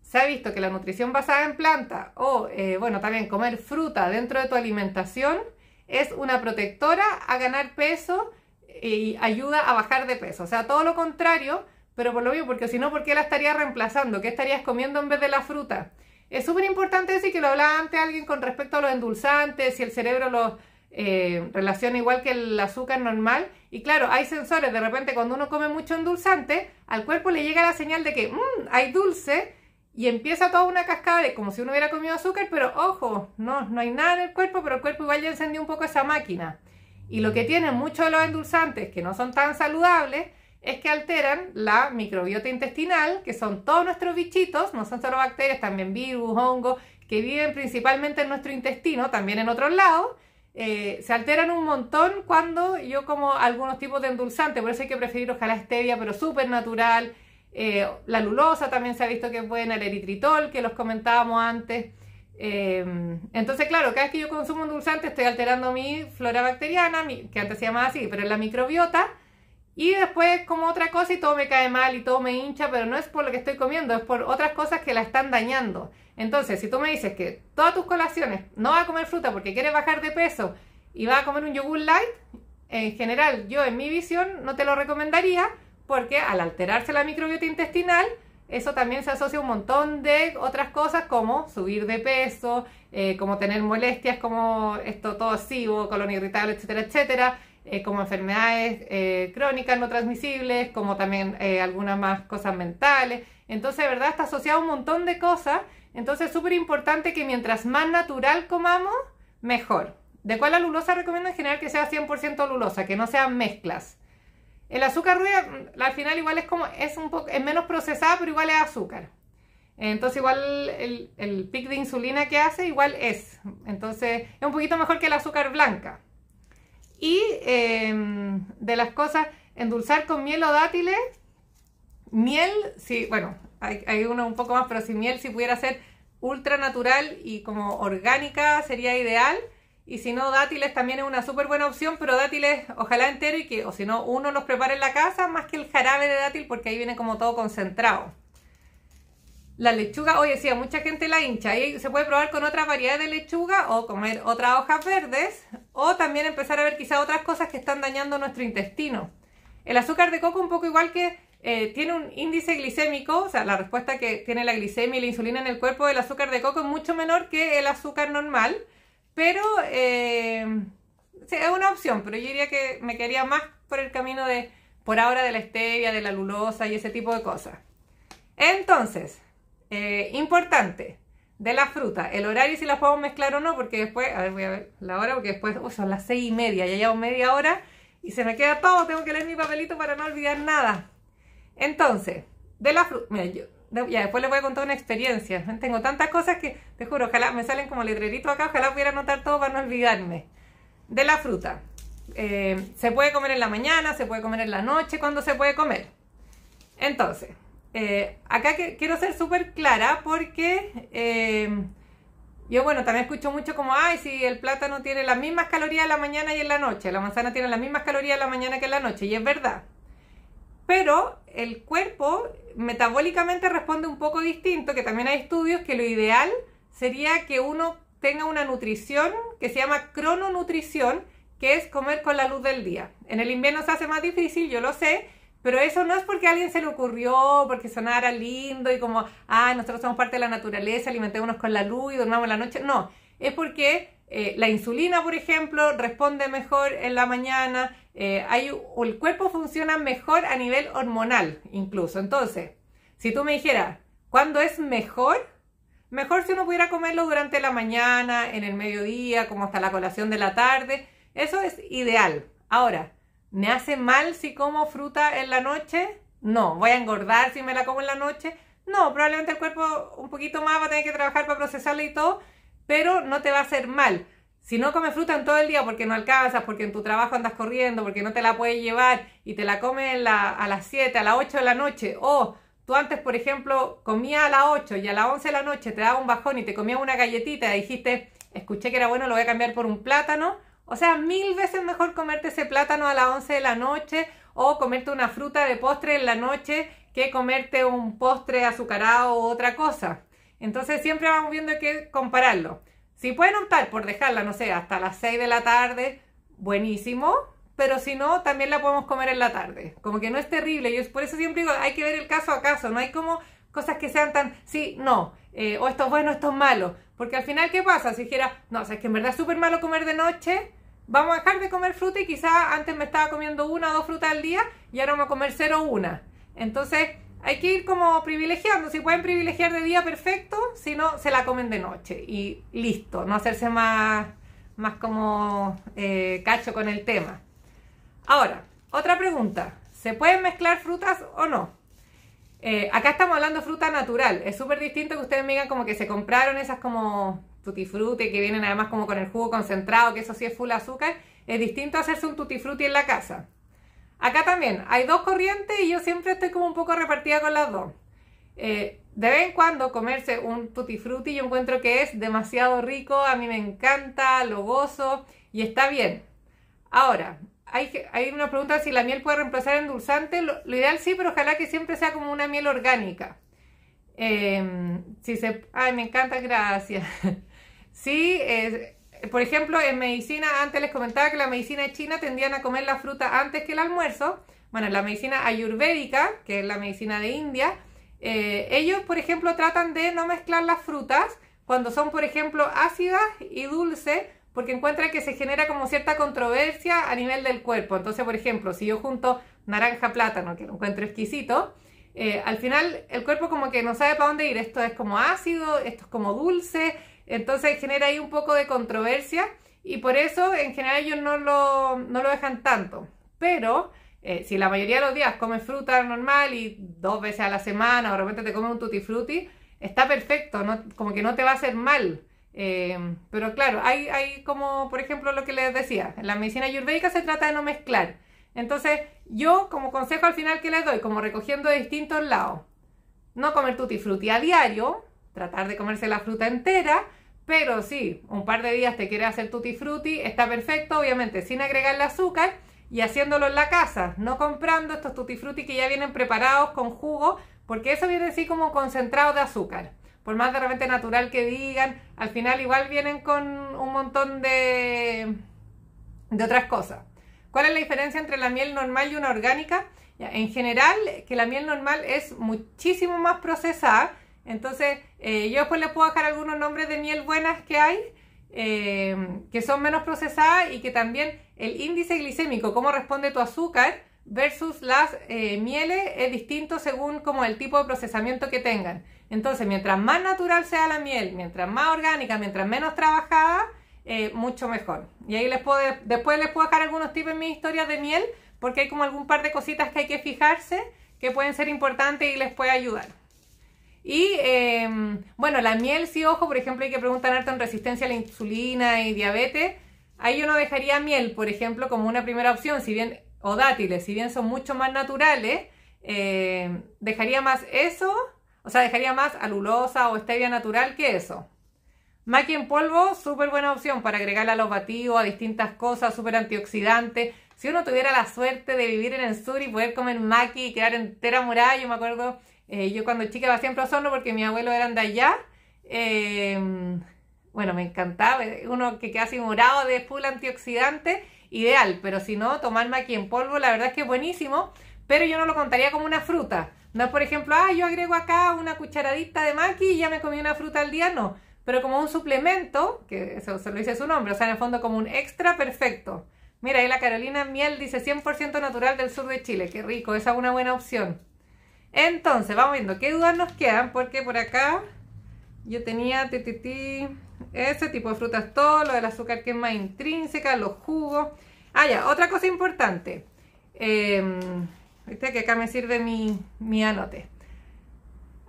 Se ha visto que la nutrición basada en planta o, eh, bueno, también comer fruta dentro de tu alimentación es una protectora a ganar peso y ayuda a bajar de peso. O sea, todo lo contrario, pero por lo mismo, porque si no, ¿por qué la estarías reemplazando? ¿Qué estarías comiendo en vez de la fruta? Es súper importante decir que lo hablaba antes alguien con respecto a los endulzantes, y el cerebro los eh, relaciona igual que el azúcar normal. Y claro, hay sensores, de repente cuando uno come mucho endulzante, al cuerpo le llega la señal de que mm, hay dulce y empieza toda una cascada de como si uno hubiera comido azúcar, pero ojo, no, no hay nada en el cuerpo, pero el cuerpo igual ya encendió un poco esa máquina. Y lo que tienen muchos de los endulzantes que no son tan saludables es que alteran la microbiota intestinal, que son todos nuestros bichitos, no son solo bacterias, también virus, hongos, que viven principalmente en nuestro intestino, también en otros lados eh, se alteran un montón cuando yo como algunos tipos de endulzante, por eso hay que preferir ojalá stevia, pero súper natural. Eh, la lulosa también se ha visto que es buena, el eritritol, que los comentábamos antes. Em, entonces, claro, cada vez que yo consumo endulzante estoy alterando mi flora bacteriana, que antes se llamaba así, pero es la microbiota. Y después como otra cosa y todo me cae mal y todo me hincha, pero no es por lo que estoy comiendo, es por otras cosas que la están dañando. Entonces, si tú me dices que todas tus colaciones no va a comer fruta porque quieres bajar de peso y va a comer un yogur light, en general yo en mi visión no te lo recomendaría porque al alterarse la microbiota intestinal, eso también se asocia a un montón de otras cosas como subir de peso, eh, como tener molestias como esto todo, asivo, colon irritable, etcétera, etcétera, eh, como enfermedades eh, crónicas no transmisibles, como también algunas más cosas mentales. Entonces, de verdad, está asociado a un montón de cosas entonces es súper importante que mientras más natural comamos, mejor. ¿De cuál alulosa recomiendo en general que sea 100% alulosa, que no sean mezclas? El azúcar ruda mm, al final igual es como, es un poco, menos procesada, pero igual es azúcar. Entonces igual el, pic de insulina que hace igual es. Entonces es un poquito mejor que el azúcar blanca. Y em, de las cosas, endulzar con miel o dátiles, miel, sí, bueno, hay, uno un poco más, pero si miel, si pudiera ser ultra natural y como orgánica, sería ideal. Y si no, dátiles también es una súper buena opción, pero dátiles ojalá entero y que, o si no, uno los prepare en la casa más que el jarabe de dátil porque ahí viene como todo concentrado. La lechuga, oye, sí, a mucha gente la hincha. Ahí se puede probar con otra variedad de lechuga o comer otras hojas verdes o también empezar a ver quizá otras cosas que están dañando nuestro intestino. El azúcar de coco un poco igual que eh, tiene un índice glicémico, o sea, la respuesta que tiene la glicemia y la insulina en el cuerpo del azúcar de coco es mucho menor que el azúcar normal, pero eh, es una opción, pero yo diría que me quería más por el camino de, por ahora, de la stevia, de la lulosa y ese tipo de cosas. Entonces, eh, importante, de la fruta, el horario si las podemos mezclar o no, porque después, a ver, voy a ver la hora, porque después, oh, son las seis y media, ya llevo media hora y se me queda todo, tengo que leer mi papelito para no olvidar nada. Entonces, de la fruta, mira, yo, ya después les voy a contar una experiencia. Tengo tantas cosas que, te juro, ojalá me salen como letrerito acá, ojalá pudiera anotar todo para no olvidarme. De la fruta. Eh, se puede comer en la mañana, se puede comer en la noche, ¿Cuándo se puede comer. Entonces, eh, acá quiero ser súper clara porque eh, yo, bueno, también escucho mucho como, ay, si el plátano tiene las mismas calorías en la mañana y en la noche, la manzana tiene las mismas calorías en la mañana que en la noche, y es verdad pero el cuerpo metabólicamente responde un poco distinto, que también hay estudios que lo ideal sería que uno tenga una nutrición que se llama crononutrición, que es comer con la luz del día. En el invierno se hace más difícil, yo lo sé, pero eso no es porque a alguien se le ocurrió, porque sonara lindo y como, ah, nosotros somos parte de la naturaleza, alimentémonos con la luz y dormamos la noche. No, es porque eh, la insulina, por ejemplo, responde mejor en la mañana, eh, el cuerpo funciona mejor a nivel hormonal incluso. Entonces, si tú me dijeras, ¿cuándo es mejor? Mejor si uno pudiera comerlo durante la mañana, en el mediodía, como hasta la colación de la tarde. Eso es ideal. Ahora, ¿me hace mal si como fruta en la noche? No. ¿Voy a engordar si me la como en la noche? No, probablemente el cuerpo un poquito más va a tener que trabajar para procesarla y todo, pero no te va a hacer mal. Si no comes fruta en todo el día porque no alcanzas, porque en tu trabajo andas corriendo, porque no te la puedes llevar y te la comes a las 7, a las 8 de la noche, o tú antes, por ejemplo, comías a las 8 y a las 11 de la noche te daba un bajón y te comías una galletita y dijiste, escuché que era bueno, lo voy a cambiar por un plátano, o sea, mil veces mejor comerte ese plátano a las 11 de la noche o comerte una fruta de postre en la noche que comerte un postre azucarado u otra cosa. Entonces siempre vamos viendo que compararlo. Si pueden optar por dejarla, no sé, hasta las 6 de la tarde, buenísimo, pero si no, también la podemos comer en la tarde. Como que no es terrible, yo por eso siempre digo, hay que ver el caso a caso, no hay como cosas que sean tan, sí, no, eh, o esto es bueno, esto es malo, porque al final, ¿qué pasa? Si dijera, no, o es que en verdad es súper malo comer de noche, vamos a dejar de comer fruta y quizá antes me estaba comiendo una o dos frutas al día y ahora vamos a comer cero una. Entonces, hay que ir como privilegiando. Si pueden privilegiar de día, perfecto. Si no, se la comen de noche y listo. No hacerse más, como eh, cacho con el tema. Ahora, otra pregunta. ¿Se pueden mezclar frutas o no? Eh, acá estamos hablando de fruta natural. Es súper distinto que ustedes me digan como que se compraron esas como tutti que vienen además como con el jugo concentrado, que eso sí es full azúcar. Es distinto hacerse un tutti en la casa. Acá también hay dos corrientes y yo siempre estoy como un poco repartida con las dos. Eh, de vez en cuando comerse un tutti frutti yo encuentro que es demasiado rico, a mí me encanta, lo gozo y está bien. Ahora, hay, hay una pregunta si la miel puede reemplazar endulzante. Lo, lo ideal sí, pero ojalá que siempre sea como una miel orgánica. Em, si se... Ay, me encanta, gracias. sí, es... Por ejemplo, en medicina, antes les comentaba que la medicina china tendían a comer la fruta antes que el almuerzo. Bueno, en la medicina ayurvédica, que es la medicina de India, eh, ellos, por ejemplo, tratan de no mezclar las frutas cuando son, por ejemplo, ácidas y dulces, porque encuentran que se genera como cierta controversia a nivel del cuerpo. Entonces, por ejemplo, si yo junto naranja plátano, que lo encuentro exquisito, eh, al final el cuerpo como que no sabe para dónde ir. Esto es como ácido, esto es como dulce, entonces genera ahí un poco de controversia y por eso en general ellos no lo, dejan tanto. Pero eh, si la mayoría de los días comes fruta normal y dos veces a la semana o de repente te comes un tutti frutti, está perfecto, como que no te va a hacer mal. Eh, pero claro, hay, hay como, por ejemplo, lo que les decía, en la medicina ayurvédica se trata de no mezclar. Entonces, yo como consejo al final que les doy, como recogiendo de distintos lados, no comer tutti frutti a diario, tratar de comerse la fruta entera, pero sí, un par de días te quieres hacer tutti frutti, está perfecto, obviamente, sin agregarle azúcar y haciéndolo en la casa, no comprando estos tutti frutti que ya vienen preparados con jugo, porque eso viene así como concentrado de azúcar. Por más de repente natural que digan, al final igual vienen con un montón de, de otras cosas. ¿Cuál es la diferencia entre la miel normal y una orgánica? en general, que la miel normal es muchísimo más procesada entonces, eh, yo después les puedo dejar algunos nombres de miel buenas que hay, eh, que son menos procesadas y que también el índice glicémico, cómo responde tu azúcar versus las eh, mieles, es distinto según como el tipo de procesamiento que tengan. Entonces, mientras más natural sea la miel, mientras más orgánica, mientras menos trabajada, mucho mejor. Y ahí les puedo, después les puedo dejar algunos tips en mi historia de miel, porque hay como algún par de cositas que hay que fijarse que pueden ser importantes y les puede ayudar. Y em, bueno, la miel, sí, ojo, por ejemplo, hay que preguntar harto en resistencia a la insulina y diabetes. Ahí yo no dejaría miel, por ejemplo, como una primera opción, si bien, o dátiles, si bien son mucho más naturales, em, dejaría más eso, o sea, dejaría más alulosa o stevia natural que eso. Maqui en polvo, súper buena opción para agregarla a los batidos, a distintas cosas, súper antioxidante. Si uno tuviera la suerte de vivir en el sur y poder comer maqui y quedar entera muralla, yo me acuerdo eh, yo cuando chica iba siempre a solo porque mi abuelo era de allá. Em, bueno, me encantaba. Eh, uno que queda así morado de full antioxidante, ideal. Pero si no, tomar maqui en polvo, la verdad es que es buenísimo. Pero yo no lo contaría como una fruta. No es, por ejemplo, ah, yo agrego acá una cucharadita de maqui y ya me comí una fruta al día. No. Pero como un suplemento, que eso se lo dice su nombre, o sea, en el fondo como un extra perfecto. Mira, ahí la Carolina Miel dice 100% natural del sur de Chile. Qué rico, esa es una buena opción. Entonces, vamos viendo qué dudas nos quedan, porque por acá yo tenía ese tipo de frutas, todo lo del azúcar que es más intrínseca, los jugos. Ah, ya, otra cosa importante. Eh, que acá me sirve mi, mi anote.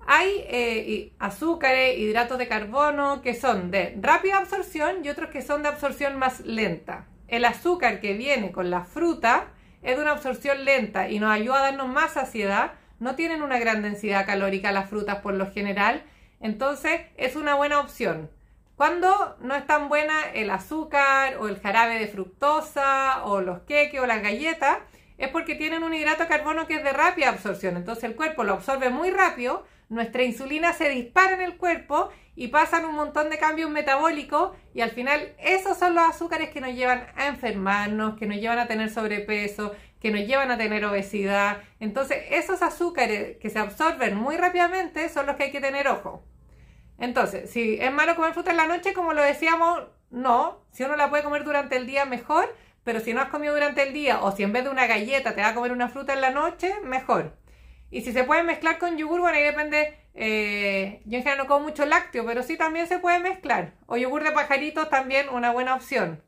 Hay eh, azúcares, hidratos de carbono que son de rápida absorción y otros que son de absorción más lenta. El azúcar que viene con la fruta es de una absorción lenta y nos ayuda a darnos más saciedad no tienen una gran densidad calórica las frutas por lo general, entonces es una buena opción. Cuando no es tan buena el azúcar o el jarabe de fructosa o los queques o las galletas, es porque tienen un hidrato de carbono que es de rápida absorción. Entonces el cuerpo lo absorbe muy rápido, nuestra insulina se dispara en el cuerpo y pasan un montón de cambios metabólicos y al final esos son los azúcares que nos llevan a enfermarnos, que nos llevan a tener sobrepeso, que nos llevan a tener obesidad. Entonces, esos azúcares que se absorben muy rápidamente son los que hay que tener ojo. Entonces, si es malo comer fruta en la noche, como lo decíamos, no. Si uno la puede comer durante el día, mejor. Pero si no has comido durante el día o si en vez de una galleta te vas a comer una fruta en la noche, mejor. Y si se puede mezclar con yogur, bueno, ahí depende. Eh, yo en general no como mucho lácteo, pero sí también se puede mezclar. O yogur de pajaritos también una buena opción.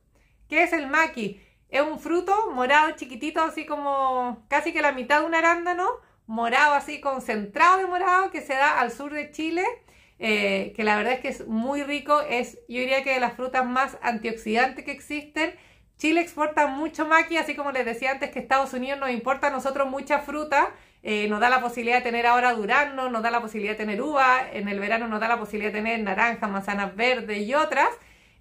¿Qué es el maqui? Es un fruto morado chiquitito, así como casi que la mitad de un arándano, morado así concentrado de morado que se da al sur de Chile, eh, que la verdad es que es muy rico, es yo diría que de las frutas más antioxidantes que existen. Chile exporta mucho maqui, así como les decía antes que Estados Unidos nos importa a nosotros mucha fruta, eh, nos da la posibilidad de tener ahora durazno, nos da la posibilidad de tener uva, en el verano nos da la posibilidad de tener naranja, manzanas verdes y otras.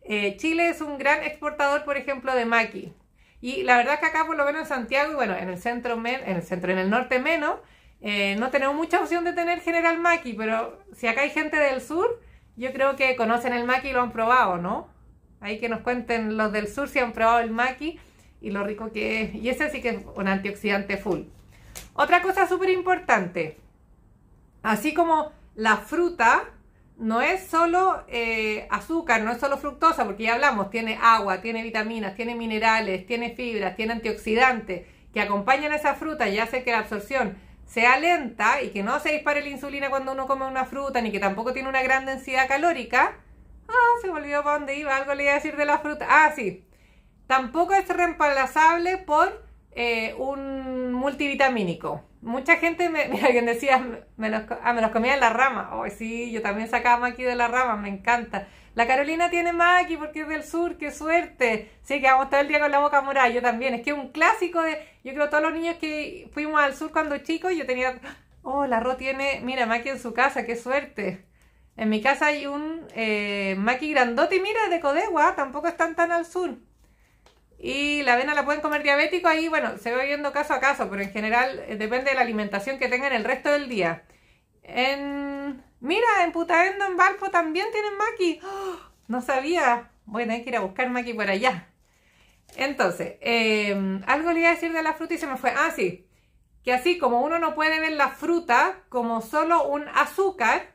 Eh, Chile es un gran exportador, por ejemplo, de maqui. Y la verdad es que acá, por lo menos en Santiago, y bueno, en el centro, en el centro, en el norte menos, eh, no tenemos mucha opción de tener General maqui, pero si acá hay gente del sur, yo creo que conocen el maqui y lo han probado, ¿no? Ahí que nos cuenten los del sur si han probado el maqui y lo rico que es. Y ese sí que es un antioxidante full. Otra cosa súper importante, así como la fruta no es solo eh, azúcar, no es solo fructosa, porque ya hablamos, tiene agua, tiene vitaminas, tiene minerales, tiene fibras, tiene antioxidantes que acompañan a esa fruta y hace que la absorción sea lenta y que no se dispare la insulina cuando uno come una fruta, ni que tampoco tiene una gran densidad calórica. Ah, se me olvidó para dónde iba, algo le iba a decir de la fruta. Ah, sí. Tampoco es reemplazable por eh, un multivitamínico mucha gente, me, mira, alguien decía, me los, ah, me los comía en la rama. Hoy oh, sí, yo también sacaba maqui de la rama, me encanta. La Carolina tiene maqui porque es del sur, qué suerte. Sí, que vamos todo el día con la boca morada, yo también. Es que es un clásico de, yo creo todos los niños que fuimos al sur cuando chicos, yo tenía, oh, la Ro tiene, mira, maqui en su casa, qué suerte. En mi casa hay un eh, maqui grandote y mira, de Codegua, tampoco están tan al sur. Y la avena la pueden comer diabético, ahí bueno, se va viendo caso a caso, pero en general eh, depende de la alimentación que tengan el resto del día. En... Mira, en Putaendo, en Valpo también tienen maqui. ¡Oh! No sabía. Bueno, hay que ir a buscar maqui por allá. Entonces, eh, algo le iba a decir de la fruta y se me fue. Ah, sí. Que así como uno no puede ver la fruta como solo un azúcar,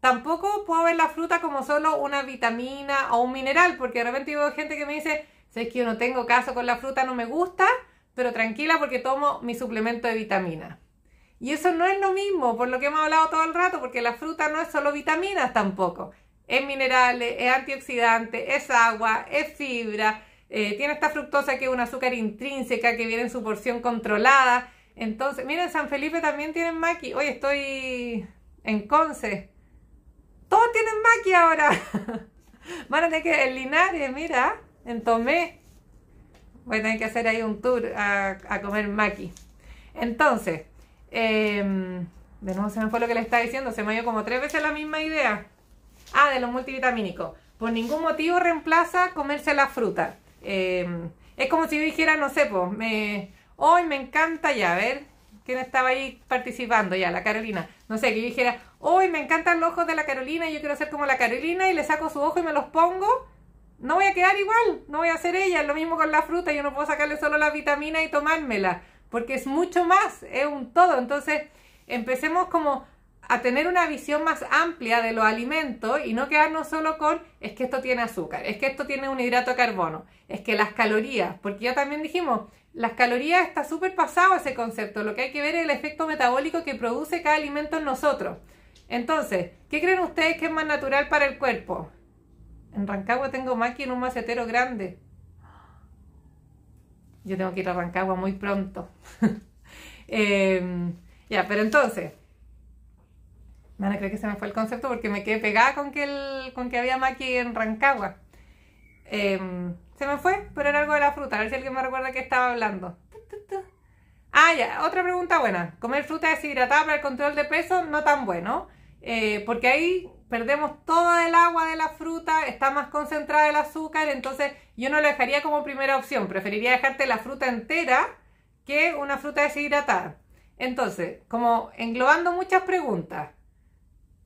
tampoco puedo ver la fruta como solo una vitamina o un mineral, porque de repente veo gente que me dice, es que yo no tengo caso con la fruta, no me gusta, pero tranquila porque tomo mi suplemento de vitamina. Y eso no es lo mismo, por lo que hemos hablado todo el rato, porque la fruta no es solo vitaminas tampoco. Es minerales, es antioxidante, es agua, es fibra, eh, tiene esta fructosa que es un azúcar intrínseca que viene en su porción controlada. Entonces, miren, San Felipe también tienen maqui. Hoy estoy en Conce. Todos tienen maqui ahora. Van que en Linares, mira. Entonces voy a tener que hacer ahí un tour a, comer maki. Entonces, eh, de nuevo se me fue lo que le estaba diciendo, se me ido como tres veces la misma idea. Ah, de los multivitamínicos. Por ningún motivo reemplaza comerse la fruta. Em, es como si yo dijera, no sé, pues, me, hoy me encanta ya, a ver, ¿quién estaba ahí participando ya? La Carolina. No sé, que yo dijera, hoy me encantan los ojos de la Carolina, Y yo quiero ser como la Carolina y le saco su ojo y me los pongo no voy a quedar igual, no voy a hacer ella. Lo mismo con la fruta, yo no puedo sacarle solo la vitamina y tomármela, porque es mucho más, es un todo. Entonces, empecemos como a tener una visión más amplia de los alimentos y no quedarnos solo con es que esto tiene azúcar, es que esto tiene un hidrato de carbono, es que las calorías, porque ya también dijimos, las calorías está súper pasado ese concepto, lo que hay que ver es el efecto metabólico que produce cada alimento en nosotros. Entonces, ¿qué creen ustedes que es más natural para el cuerpo? En Rancagua tengo maqui en un macetero grande. Yo tengo que ir a Rancagua muy pronto. Em, ya, pero entonces, van a que se me fue el concepto porque me quedé pegada con que, con que había maqui en Rancagua. Em, se me fue, pero era algo de la fruta. A ver si alguien me recuerda que estaba hablando. Ah, ya, otra pregunta buena. ¿Comer fruta deshidratada para el control de peso? No tan bueno. Eh, porque ahí perdemos toda el agua de la fruta, está más concentrada el azúcar, entonces yo no lo dejaría como primera opción, preferiría dejarte la fruta entera que una fruta deshidratada. Entonces, como englobando muchas preguntas,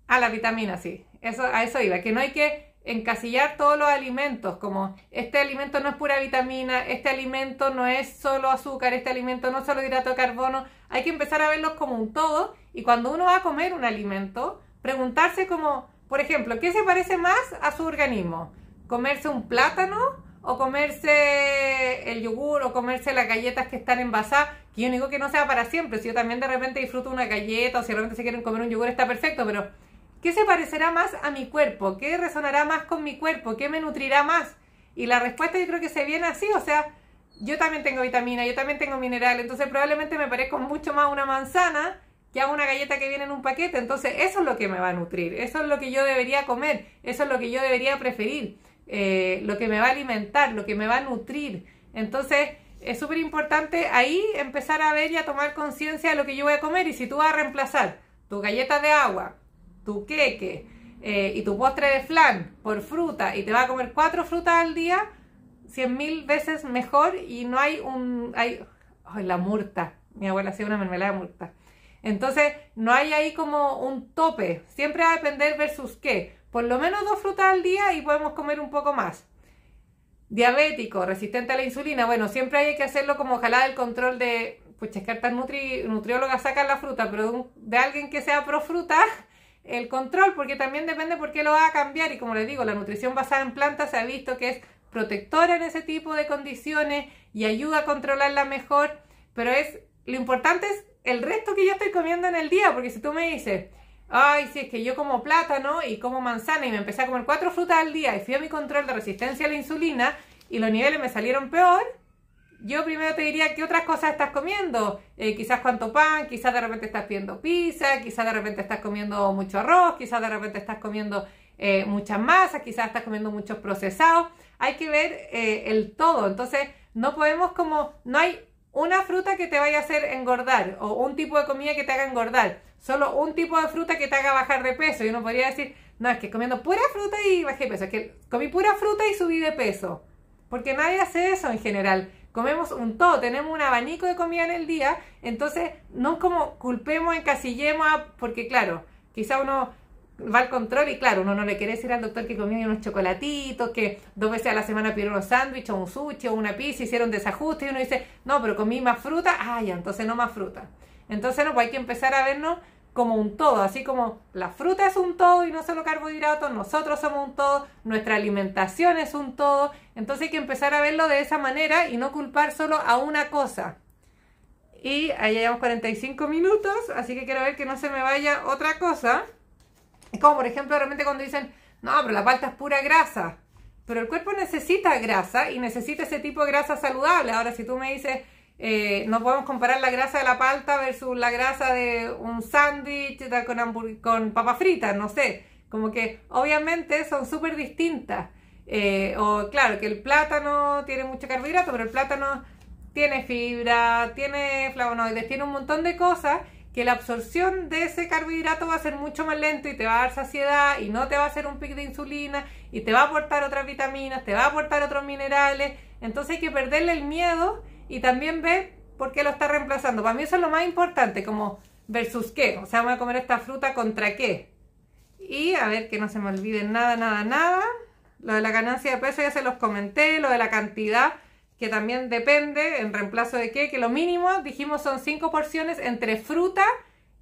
a la vitamina, sí, eso, a eso iba, que no hay que encasillar todos los alimentos, como este alimento no es pura vitamina, este alimento no es solo azúcar, este alimento no es solo hidrato de carbono, hay que empezar a verlos como un todo y cuando uno va a comer un alimento, preguntarse como, por ejemplo, ¿qué se parece más a su organismo? ¿Comerse un plátano o comerse el yogur o comerse las galletas que están envasadas? Que yo digo que no sea para siempre, si yo también de repente disfruto una galleta o si realmente se quieren comer un yogur está perfecto, pero ¿qué se parecerá más a mi cuerpo? ¿Qué resonará más con mi cuerpo? ¿Qué me nutrirá más? Y la respuesta yo creo que se viene así, o sea, yo también tengo vitamina, yo también tengo mineral, entonces probablemente me parezco mucho más a una manzana que hago una galleta que viene en un paquete. Entonces eso es lo que me va a nutrir, eso es lo que yo debería comer, eso es lo que yo debería preferir, eh, lo que me va a alimentar, lo que me va a nutrir. Entonces es súper importante ahí empezar a ver y a tomar conciencia de lo que yo voy a comer. Y si tú vas a reemplazar tu galleta de agua, tu queque eh, y tu postre de flan por fruta y te vas a comer cuatro frutas al día, cien mil veces mejor y no hay un... Hay, la murta. Mi abuela hacía una mermelada de murta. Entonces, no hay ahí como un tope. Siempre va a depender versus qué. Por lo menos dos frutas al día y podemos comer un poco más. Diabético, resistente a la insulina. Bueno, siempre hay que hacerlo como ojalá el control de. Pues es que nutriólogas sacan la fruta, pero de, de alguien que sea pro fruta, el control, porque también depende por qué lo va a cambiar. Y como les digo, la nutrición basada en plantas se ha visto que es protectora en ese tipo de condiciones y ayuda a controlarla mejor. Pero es lo importante es el resto que yo estoy comiendo en el día, porque si tú me dices, ay, si es que yo como plátano y como manzana y me empecé a comer cuatro frutas al día y fui a mi control de resistencia a la insulina y los niveles me salieron peor, yo primero te diría qué otras cosas estás comiendo. Eh, quizás cuánto pan, quizás de repente estás pidiendo pizza, quizás de repente estás comiendo mucho arroz, quizás de repente estás comiendo eh, muchas masas, quizás estás comiendo muchos procesados. Hay que ver eh, el todo. Entonces, no podemos como, no hay una fruta que te vaya a hacer engordar o un tipo de comida que te haga engordar, solo un tipo de fruta que te haga bajar de peso. Y uno podría decir, no, es que comiendo pura fruta y bajé de peso, es que comí pura fruta y subí de peso. Porque nadie hace eso en general. Comemos un todo, tenemos un abanico de comida en el día, entonces no como culpemos, encasillemos, a, ah, porque claro, quizá uno va al control y claro, uno no le quiere decir al doctor que comió unos chocolatitos, que dos veces a la semana pidió unos sándwiches o un sushi o una pizza, hicieron desajuste y uno dice, no, pero comí más fruta, ah, ya, entonces no más fruta. Entonces pues hay que empezar a vernos como un todo, así como la fruta es un todo y no solo carbohidratos, nosotros somos un todo, nuestra alimentación es un todo, entonces hay que empezar a verlo de esa manera y no culpar solo a una cosa. Y ahí llevamos 45 minutos, así que quiero ver que no se me vaya otra cosa. Es como, por ejemplo, realmente cuando dicen, no, pero la palta es pura grasa. Pero el cuerpo necesita grasa y necesita ese tipo de grasa saludable. Ahora, si tú me dices, eh, no podemos comparar la grasa de la palta versus la grasa de un sándwich con, con papa frita, no sé. Como que obviamente son súper distintas. Eh, o claro, que el plátano tiene mucho carbohidrato, pero el plátano tiene fibra, tiene flavonoides, tiene un montón de cosas que la absorción de ese carbohidrato va a ser mucho más lento y te va a dar saciedad y no te va a hacer un pic de insulina y te va a aportar otras vitaminas, te va a aportar otros minerales. Entonces hay que perderle el miedo y también ver por qué lo está reemplazando. Para mí eso es lo más importante, como versus qué. O sea, voy a comer esta fruta contra qué. Y a ver que no se me olviden nada, nada, nada. Lo de la ganancia de peso ya se los comenté, lo de la cantidad que también depende, en reemplazo de qué, que lo mínimo, dijimos, son cinco porciones entre fruta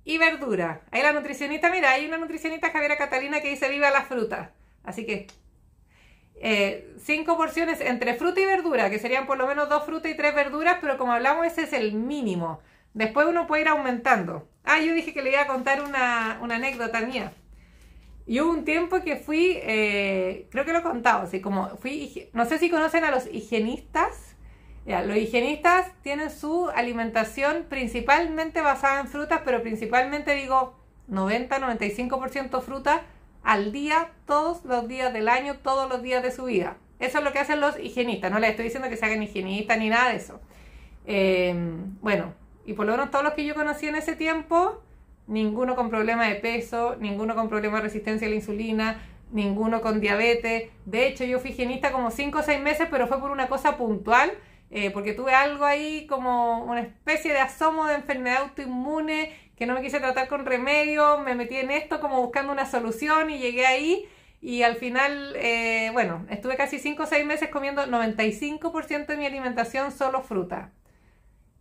y verdura. Ahí la nutricionista, mira, hay una nutricionista, Javiera Catalina, que dice viva la fruta. Así que eh, cinco porciones entre fruta y verdura, que serían por lo menos dos frutas y tres verduras, pero como hablamos, ese es el mínimo. Después uno puede ir aumentando. Ah, yo dije que le iba a contar una, anécdota mía. Y hubo un tiempo que fui, eh, creo que lo he contado, así como fui, no sé si conocen a los higienistas, los higienistas tienen su alimentación principalmente basada en frutas, pero principalmente digo 90-95% fruta al día, todos los días del año, todos los días de su vida. Eso es lo que hacen los higienistas. No les estoy diciendo que se hagan higienistas ni nada de eso. Em, bueno, y por lo menos todos los que yo conocí en ese tiempo, ninguno con problema de peso, ninguno con problema de resistencia a la insulina, ninguno con diabetes. De hecho, yo fui higienista como 5 o 6 meses, pero fue por una cosa puntual eh, porque tuve algo ahí como una especie de asomo de enfermedad autoinmune que no me quise tratar con remedio, me metí en esto como buscando una solución y llegué ahí y al final, eh, bueno, estuve casi 5 o 6 meses comiendo 95% de mi alimentación solo fruta.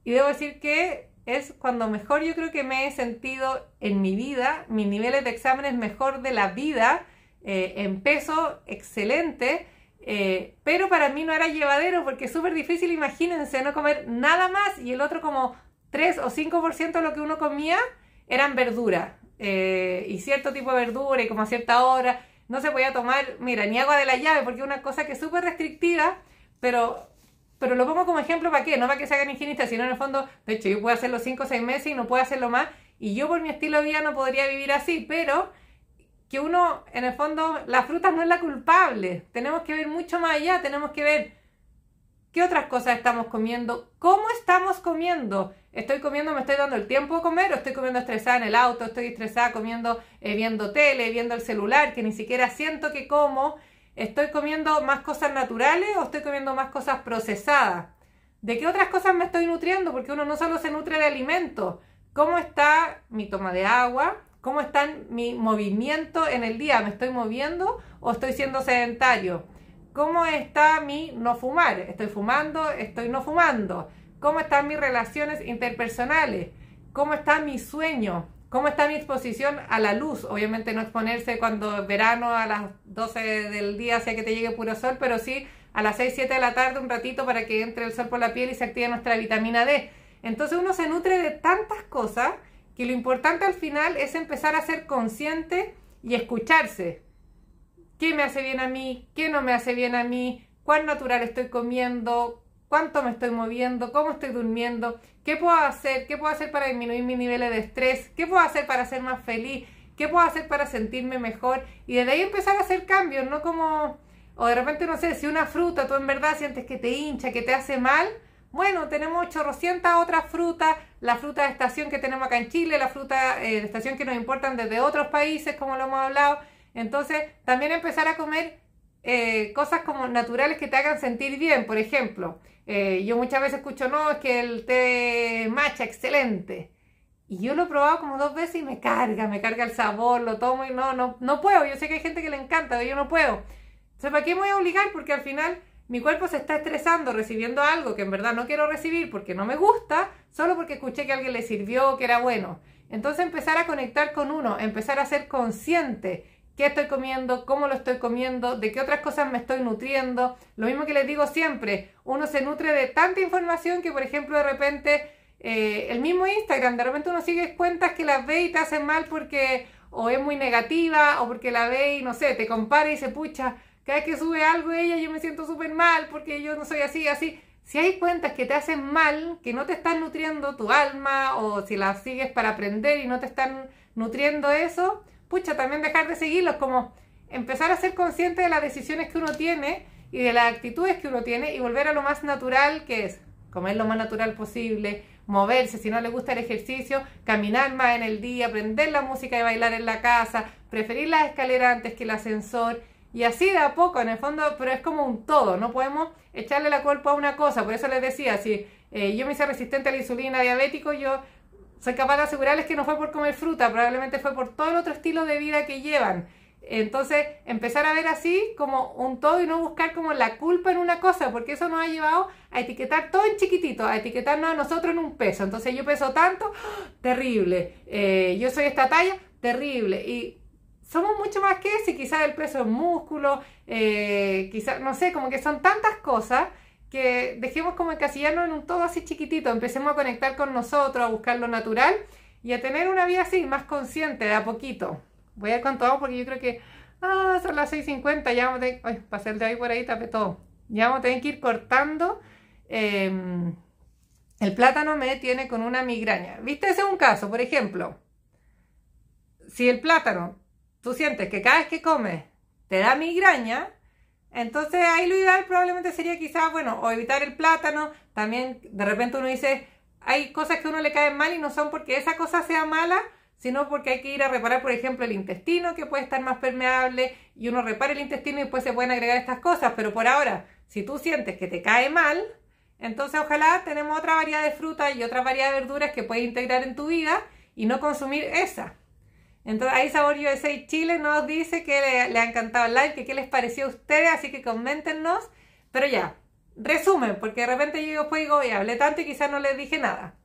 Y debo decir que es cuando mejor yo creo que me he sentido en mi vida, mis niveles de exámenes mejor de la vida, eh, en peso excelente eh, pero para mí no era llevadero porque es súper difícil, imagínense, no comer nada más y el otro como 3 o 5% de lo que uno comía eran verduras. Eh, y cierto tipo de verdura y como a cierta hora. No se podía tomar, mira, ni agua de la llave porque es una cosa que es súper restrictiva, pero, pero lo pongo como ejemplo para qué, no para que se hagan higienistas, sino en el fondo, de hecho yo puedo hacerlo 5 o 6 meses y no puedo hacerlo más y yo por mi estilo de vida no podría vivir así, pero que uno, en el fondo, las frutas no es la culpable. Tenemos que ver mucho más allá, tenemos que ver qué otras cosas estamos comiendo, cómo estamos comiendo. Estoy comiendo, me estoy dando el tiempo de comer, o estoy comiendo estresada en el auto, estoy estresada comiendo, eh, viendo tele, viendo el celular, que ni siquiera siento que como. ¿Estoy comiendo más cosas naturales o estoy comiendo más cosas procesadas? ¿De qué otras cosas me estoy nutriendo? Porque uno no solo se nutre de alimentos. ¿Cómo está mi toma de agua? ¿Cómo está mi movimiento en el día? ¿Me estoy moviendo o estoy siendo sedentario? ¿Cómo está mi no fumar? ¿Estoy fumando? ¿Estoy no fumando? ¿Cómo están mis relaciones interpersonales? ¿Cómo está mi sueño? ¿Cómo está mi exposición a la luz? Obviamente no exponerse cuando es verano a las 12 del día sea que te llegue puro sol, pero sí a las 6, 7 de la tarde un ratito para que entre el sol por la piel y se active nuestra vitamina D. Entonces uno se nutre de tantas cosas que lo importante al final es empezar a ser consciente y escucharse. ¿Qué me hace bien a mí? ¿Qué no me hace bien a mí? ¿Cuán natural estoy comiendo? ¿Cuánto me estoy moviendo? ¿Cómo estoy durmiendo? ¿Qué puedo hacer? ¿Qué puedo hacer para disminuir mi niveles de estrés? ¿Qué puedo hacer para ser más feliz? ¿Qué puedo hacer para sentirme mejor? Y desde ahí empezar a hacer cambios, no como, o de repente no sé, si una fruta tú en verdad sientes que te hincha, que te hace mal, bueno, tenemos 800 otras frutas, la fruta de estación que tenemos acá en Chile, la fruta eh, de estación que nos importan desde otros países, como lo hemos hablado. Entonces, también empezar a comer eh, cosas como naturales que te hagan sentir bien. Por ejemplo, eh, yo muchas veces escucho, no, es que el té macha, excelente. Y yo lo he probado como dos veces y me carga, me carga el sabor, lo tomo y no, no, no puedo. Yo sé que hay gente que le encanta, pero yo no puedo. O ¿para qué me voy a obligar? Porque al final mi cuerpo se está estresando recibiendo algo que en verdad no quiero recibir porque no me gusta, solo porque escuché que a alguien le sirvió o que era bueno. Entonces empezar a conectar con uno, empezar a ser consciente qué estoy comiendo, cómo lo estoy comiendo, de qué otras cosas me estoy nutriendo. Lo mismo que les digo siempre, uno se nutre de tanta información que por ejemplo de repente eh, el mismo Instagram, de repente uno sigue cuentas que las ve y te hacen mal porque o es muy negativa o porque la ve y no sé, te compara y se pucha cada vez que sube algo ella, yo me siento súper mal porque yo no soy así, así. Si hay cuentas que te hacen mal, que no te están nutriendo tu alma o si las sigues para aprender y no te están nutriendo eso, pucha, también dejar de seguirlos, como empezar a ser consciente de las decisiones que uno tiene y de las actitudes que uno tiene y volver a lo más natural que es comer lo más natural posible, moverse, si no le gusta el ejercicio, caminar más en el día, aprender la música y bailar en la casa, preferir las escaleras antes que el ascensor y así de a poco, en el fondo, pero es como un todo, no podemos echarle la culpa a una cosa. Por eso les decía, si eh, yo me hice resistente a la insulina diabético, yo soy capaz de asegurarles que no fue por comer fruta, probablemente fue por todo el otro estilo de vida que llevan. Entonces, empezar a ver así como un todo y no buscar como la culpa en una cosa, porque eso nos ha llevado a etiquetar todo en chiquitito, a etiquetarnos a nosotros en un peso. Entonces, yo peso tanto, ¡ah! terrible. Eh, yo soy esta talla, terrible. Y somos mucho más que si quizás el peso es músculo, eh, quizás, no sé, como que son tantas cosas que dejemos como encasillarnos en un todo así chiquitito, empecemos a conectar con nosotros, a buscar lo natural y a tener una vida así, más consciente, de a poquito. Voy a ir con todo porque yo creo que ah, son las 6.50, ya vamos a tener, ay, pasé de ahí por ahí, tapé todo. Ya vamos a tener que ir cortando. Em, el plátano me detiene con una migraña. ¿Viste? Ese es un caso, por ejemplo. Si el plátano tú sientes que cada vez que comes te da migraña, entonces ahí lo ideal probablemente sería quizás, bueno, o evitar el plátano, también de repente uno dice, hay cosas que a uno le caen mal y no son porque esa cosa sea mala, sino porque hay que ir a reparar, por ejemplo, el intestino, que puede estar más permeable, y uno repara el intestino y después se pueden agregar estas cosas, pero por ahora, si tú sientes que te cae mal, entonces ojalá tenemos otra variedad de frutas y otra variedad de verduras que puedes integrar en tu vida y no consumir esa. Entonces ahí Sabor USA Chile nos dice que le, ha encantado el live, que qué les pareció a ustedes, así que coméntenos. Pero ya, resumen, porque de repente yo después digo, y hablé tanto y quizás no les dije nada.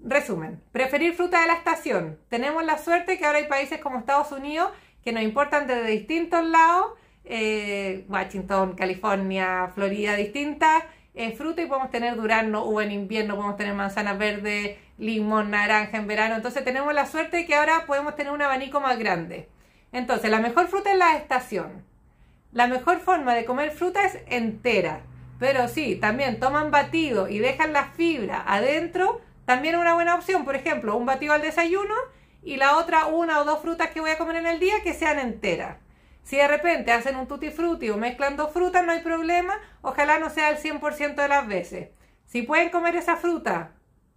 Resumen, preferir fruta de la estación. Tenemos la suerte que ahora hay países como Estados Unidos que nos importan desde distintos lados, eh, Washington, California, Florida, distintas eh, fruta y podemos tener durazno, o en invierno, podemos tener manzana verde, limón, naranja en verano. Entonces tenemos la suerte de que ahora podemos tener un abanico más grande. Entonces, la mejor fruta es la estación. La mejor forma de comer fruta es entera. Pero sí, también toman batido y dejan la fibra adentro, también es una buena opción. Por ejemplo, un batido al desayuno y la otra una o dos frutas que voy a comer en el día que sean enteras. Si de repente hacen un tutti frutti o mezclan dos frutas, no hay problema. Ojalá no sea el 100% de las veces. Si pueden comer esa fruta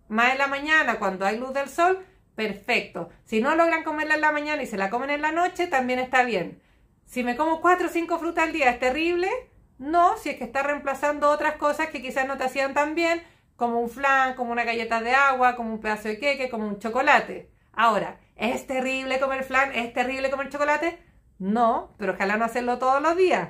más en la mañana cuando hay luz del sol, perfecto. Si no logran comerla en la mañana y se la comen en la noche, también está bien. Si me como cuatro o cinco frutas al día, ¿es terrible? No, si es que está reemplazando otras cosas que quizás no te hacían tan bien, como un flan, como una galleta de agua, como un pedazo de queque, como un chocolate. Ahora, ¿es terrible comer flan? ¿Es terrible comer chocolate? No, pero ojalá no hacerlo todos los días.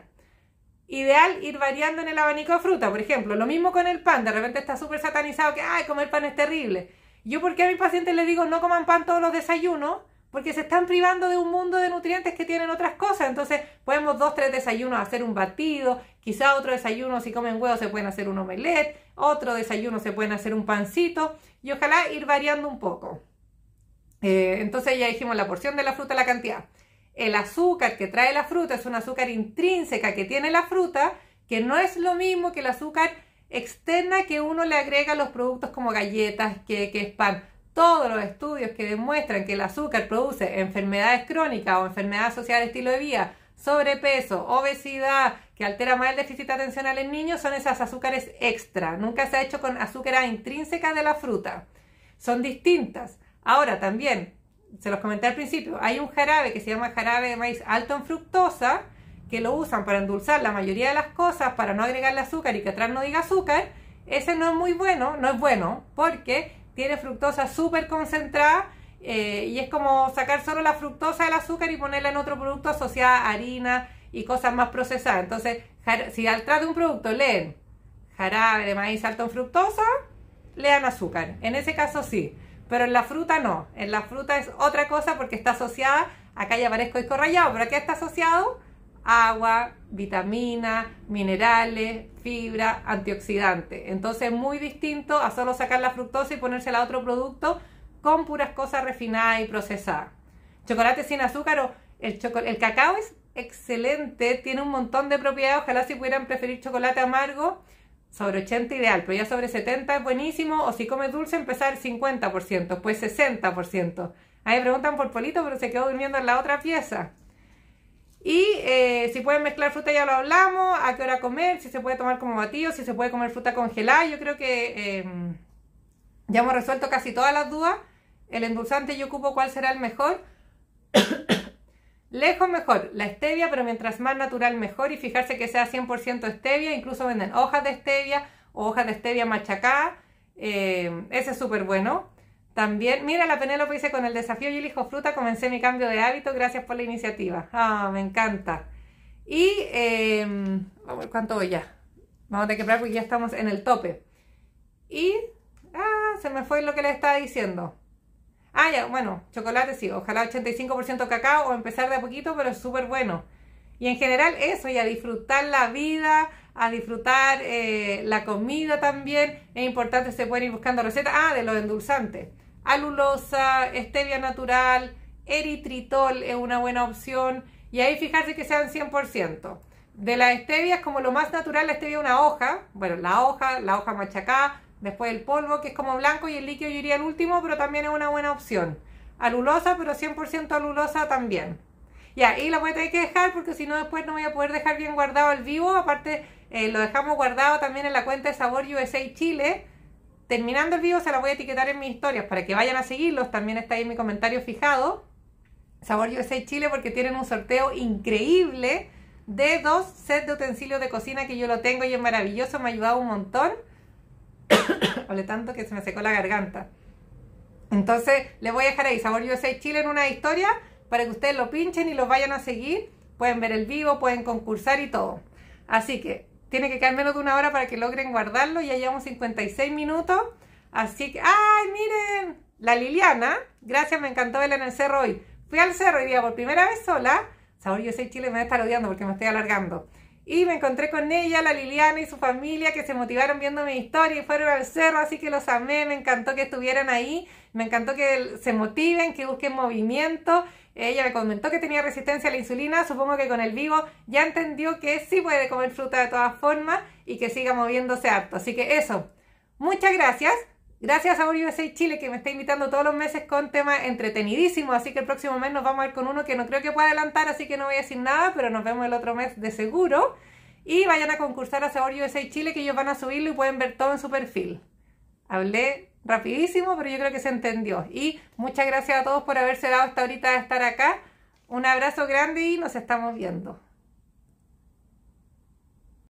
Ideal ir variando en el abanico de fruta, por ejemplo. Lo mismo con el pan, de repente está súper satanizado que, ay, comer pan es terrible. Yo porque a mis pacientes les digo no coman pan todos los desayunos, porque se están privando de un mundo de nutrientes que tienen otras cosas. Entonces podemos dos, tres desayunos hacer un batido, quizá otro desayuno si comen huevos se pueden hacer un omelette, otro desayuno se pueden hacer un pancito y ojalá ir variando un poco. Eh, entonces ya dijimos la porción de la fruta, la cantidad el azúcar que trae la fruta es un azúcar intrínseca que tiene la fruta, que no es lo mismo que el azúcar externa que uno le agrega a los productos como galletas, que, es pan. Todos los estudios que demuestran que el azúcar produce enfermedades crónicas o enfermedades asociadas de estilo de vida, sobrepeso, obesidad, que altera más el déficit atencional en niños, son esas azúcares extra. Nunca se ha hecho con azúcar intrínseca de la fruta. Son distintas. Ahora también, se los comenté al principio, hay un jarabe que se llama jarabe de maíz alto en fructosa, que lo usan para endulzar la mayoría de las cosas, para no agregarle azúcar y que atrás no diga azúcar, ese no es muy bueno, no es bueno, porque tiene fructosa súper concentrada eh, y es como sacar solo la fructosa del azúcar y ponerla en otro producto asociada a harina y cosas más procesadas. Entonces, si atrás de un producto leen jarabe de maíz alto en fructosa, lean azúcar. En ese caso sí. Pero en la fruta no, en la fruta es otra cosa porque está asociada, acá ya parezco disco pero aquí está asociado agua, vitamina, minerales, fibra, antioxidante. Entonces muy distinto a solo sacar la fructosa y ponérsela a otro producto con puras cosas refinadas y procesadas. Chocolate sin azúcar o el cacao es excelente, tiene un montón de propiedades, ojalá si pudieran preferir chocolate amargo sobre 80 ideal, pero ya sobre 70 es buenísimo. O si comes dulce, empezar 50%, pues 60%. Ahí me preguntan por Polito, pero se quedó durmiendo en la otra pieza. Y eh, si pueden mezclar fruta, ya lo hablamos. A qué hora comer, si se puede tomar como batido, si se puede comer fruta congelada. Yo creo que em, ya hemos resuelto casi todas las dudas. El endulzante yo ocupo cuál será el mejor. Lejos mejor, la stevia, pero mientras más natural mejor y fijarse que sea 100% stevia, incluso venden hojas de stevia o hojas de stevia machacada, eh, ese es súper bueno. También, mira, la Penélope dice, con el desafío yo elijo fruta, comencé mi cambio de hábito, gracias por la iniciativa. Ah, me encanta. Y, em, vamos a ver cuánto voy ya. Vamos a quebrar porque ya estamos en el tope. Y, ah, se me fue lo que le estaba diciendo. Ah, bueno, chocolate sí, ojalá 85% cacao o empezar de a poquito, pero es súper bueno. Y en general eso, y a disfrutar la vida, a disfrutar eh, la comida también. Es importante, se pueden ir buscando recetas. Ah, de los endulzantes. Alulosa, stevia natural, eritritol es una buena opción. Y ahí fijarse que sean 100%. De las stevia como lo más natural, la stevia es una hoja, bueno, la hoja, la hoja machacada, Después el polvo, que es como blanco, y el líquido yo iría al último, pero también es una buena opción. Alulosa, pero 100% alulosa también. Ya, ahí la voy a tener que dejar porque si no después no voy a poder dejar bien guardado al vivo. Aparte, eh, lo dejamos guardado también en la cuenta de Sabor USA Chile. Terminando el vivo se la voy a etiquetar en mis historias para que vayan a seguirlos. También está ahí mi comentario fijado. Sabor USA Chile porque tienen un sorteo increíble de dos sets de utensilios de cocina que yo lo tengo y es maravilloso, me ha ayudado un montón. Hable tanto que se me secó la garganta. Entonces, les voy a dejar ahí Sabor yo USA Chile en una historia para que ustedes lo pinchen y los vayan a seguir. Pueden ver el vivo, pueden concursar y todo. Así que tiene que quedar menos de una hora para que logren guardarlo. Ya llevamos 56 minutos. Así que, ¡ay, miren! La Liliana, gracias, me encantó verla en el cerro hoy. Fui al cerro y día por primera vez sola. Sabor yo USA Chile me va a estar odiando porque me estoy alargando. Y me encontré con ella, la Liliana y su familia que se motivaron viendo mi historia y fueron al cerro, así que los amé, me encantó que estuvieran ahí, me encantó que se motiven, que busquen movimiento. Ella me comentó que tenía resistencia a la insulina, supongo que con el vivo ya entendió que sí puede comer fruta de todas formas y que siga moviéndose harto. Así que eso, muchas gracias. Gracias a USA Chile que me está invitando todos los meses con temas entretenidísimos, así que el próximo mes nos vamos a ver con uno que no creo que pueda adelantar, así que no voy a decir nada, pero nos vemos el otro mes de seguro. Y vayan a concursar a Sabor USA Chile que ellos van a subirlo y pueden ver todo en su perfil. Hablé rapidísimo, pero yo creo que se entendió. Y muchas gracias a todos por haberse dado hasta ahorita de estar acá. Un abrazo grande y nos estamos viendo.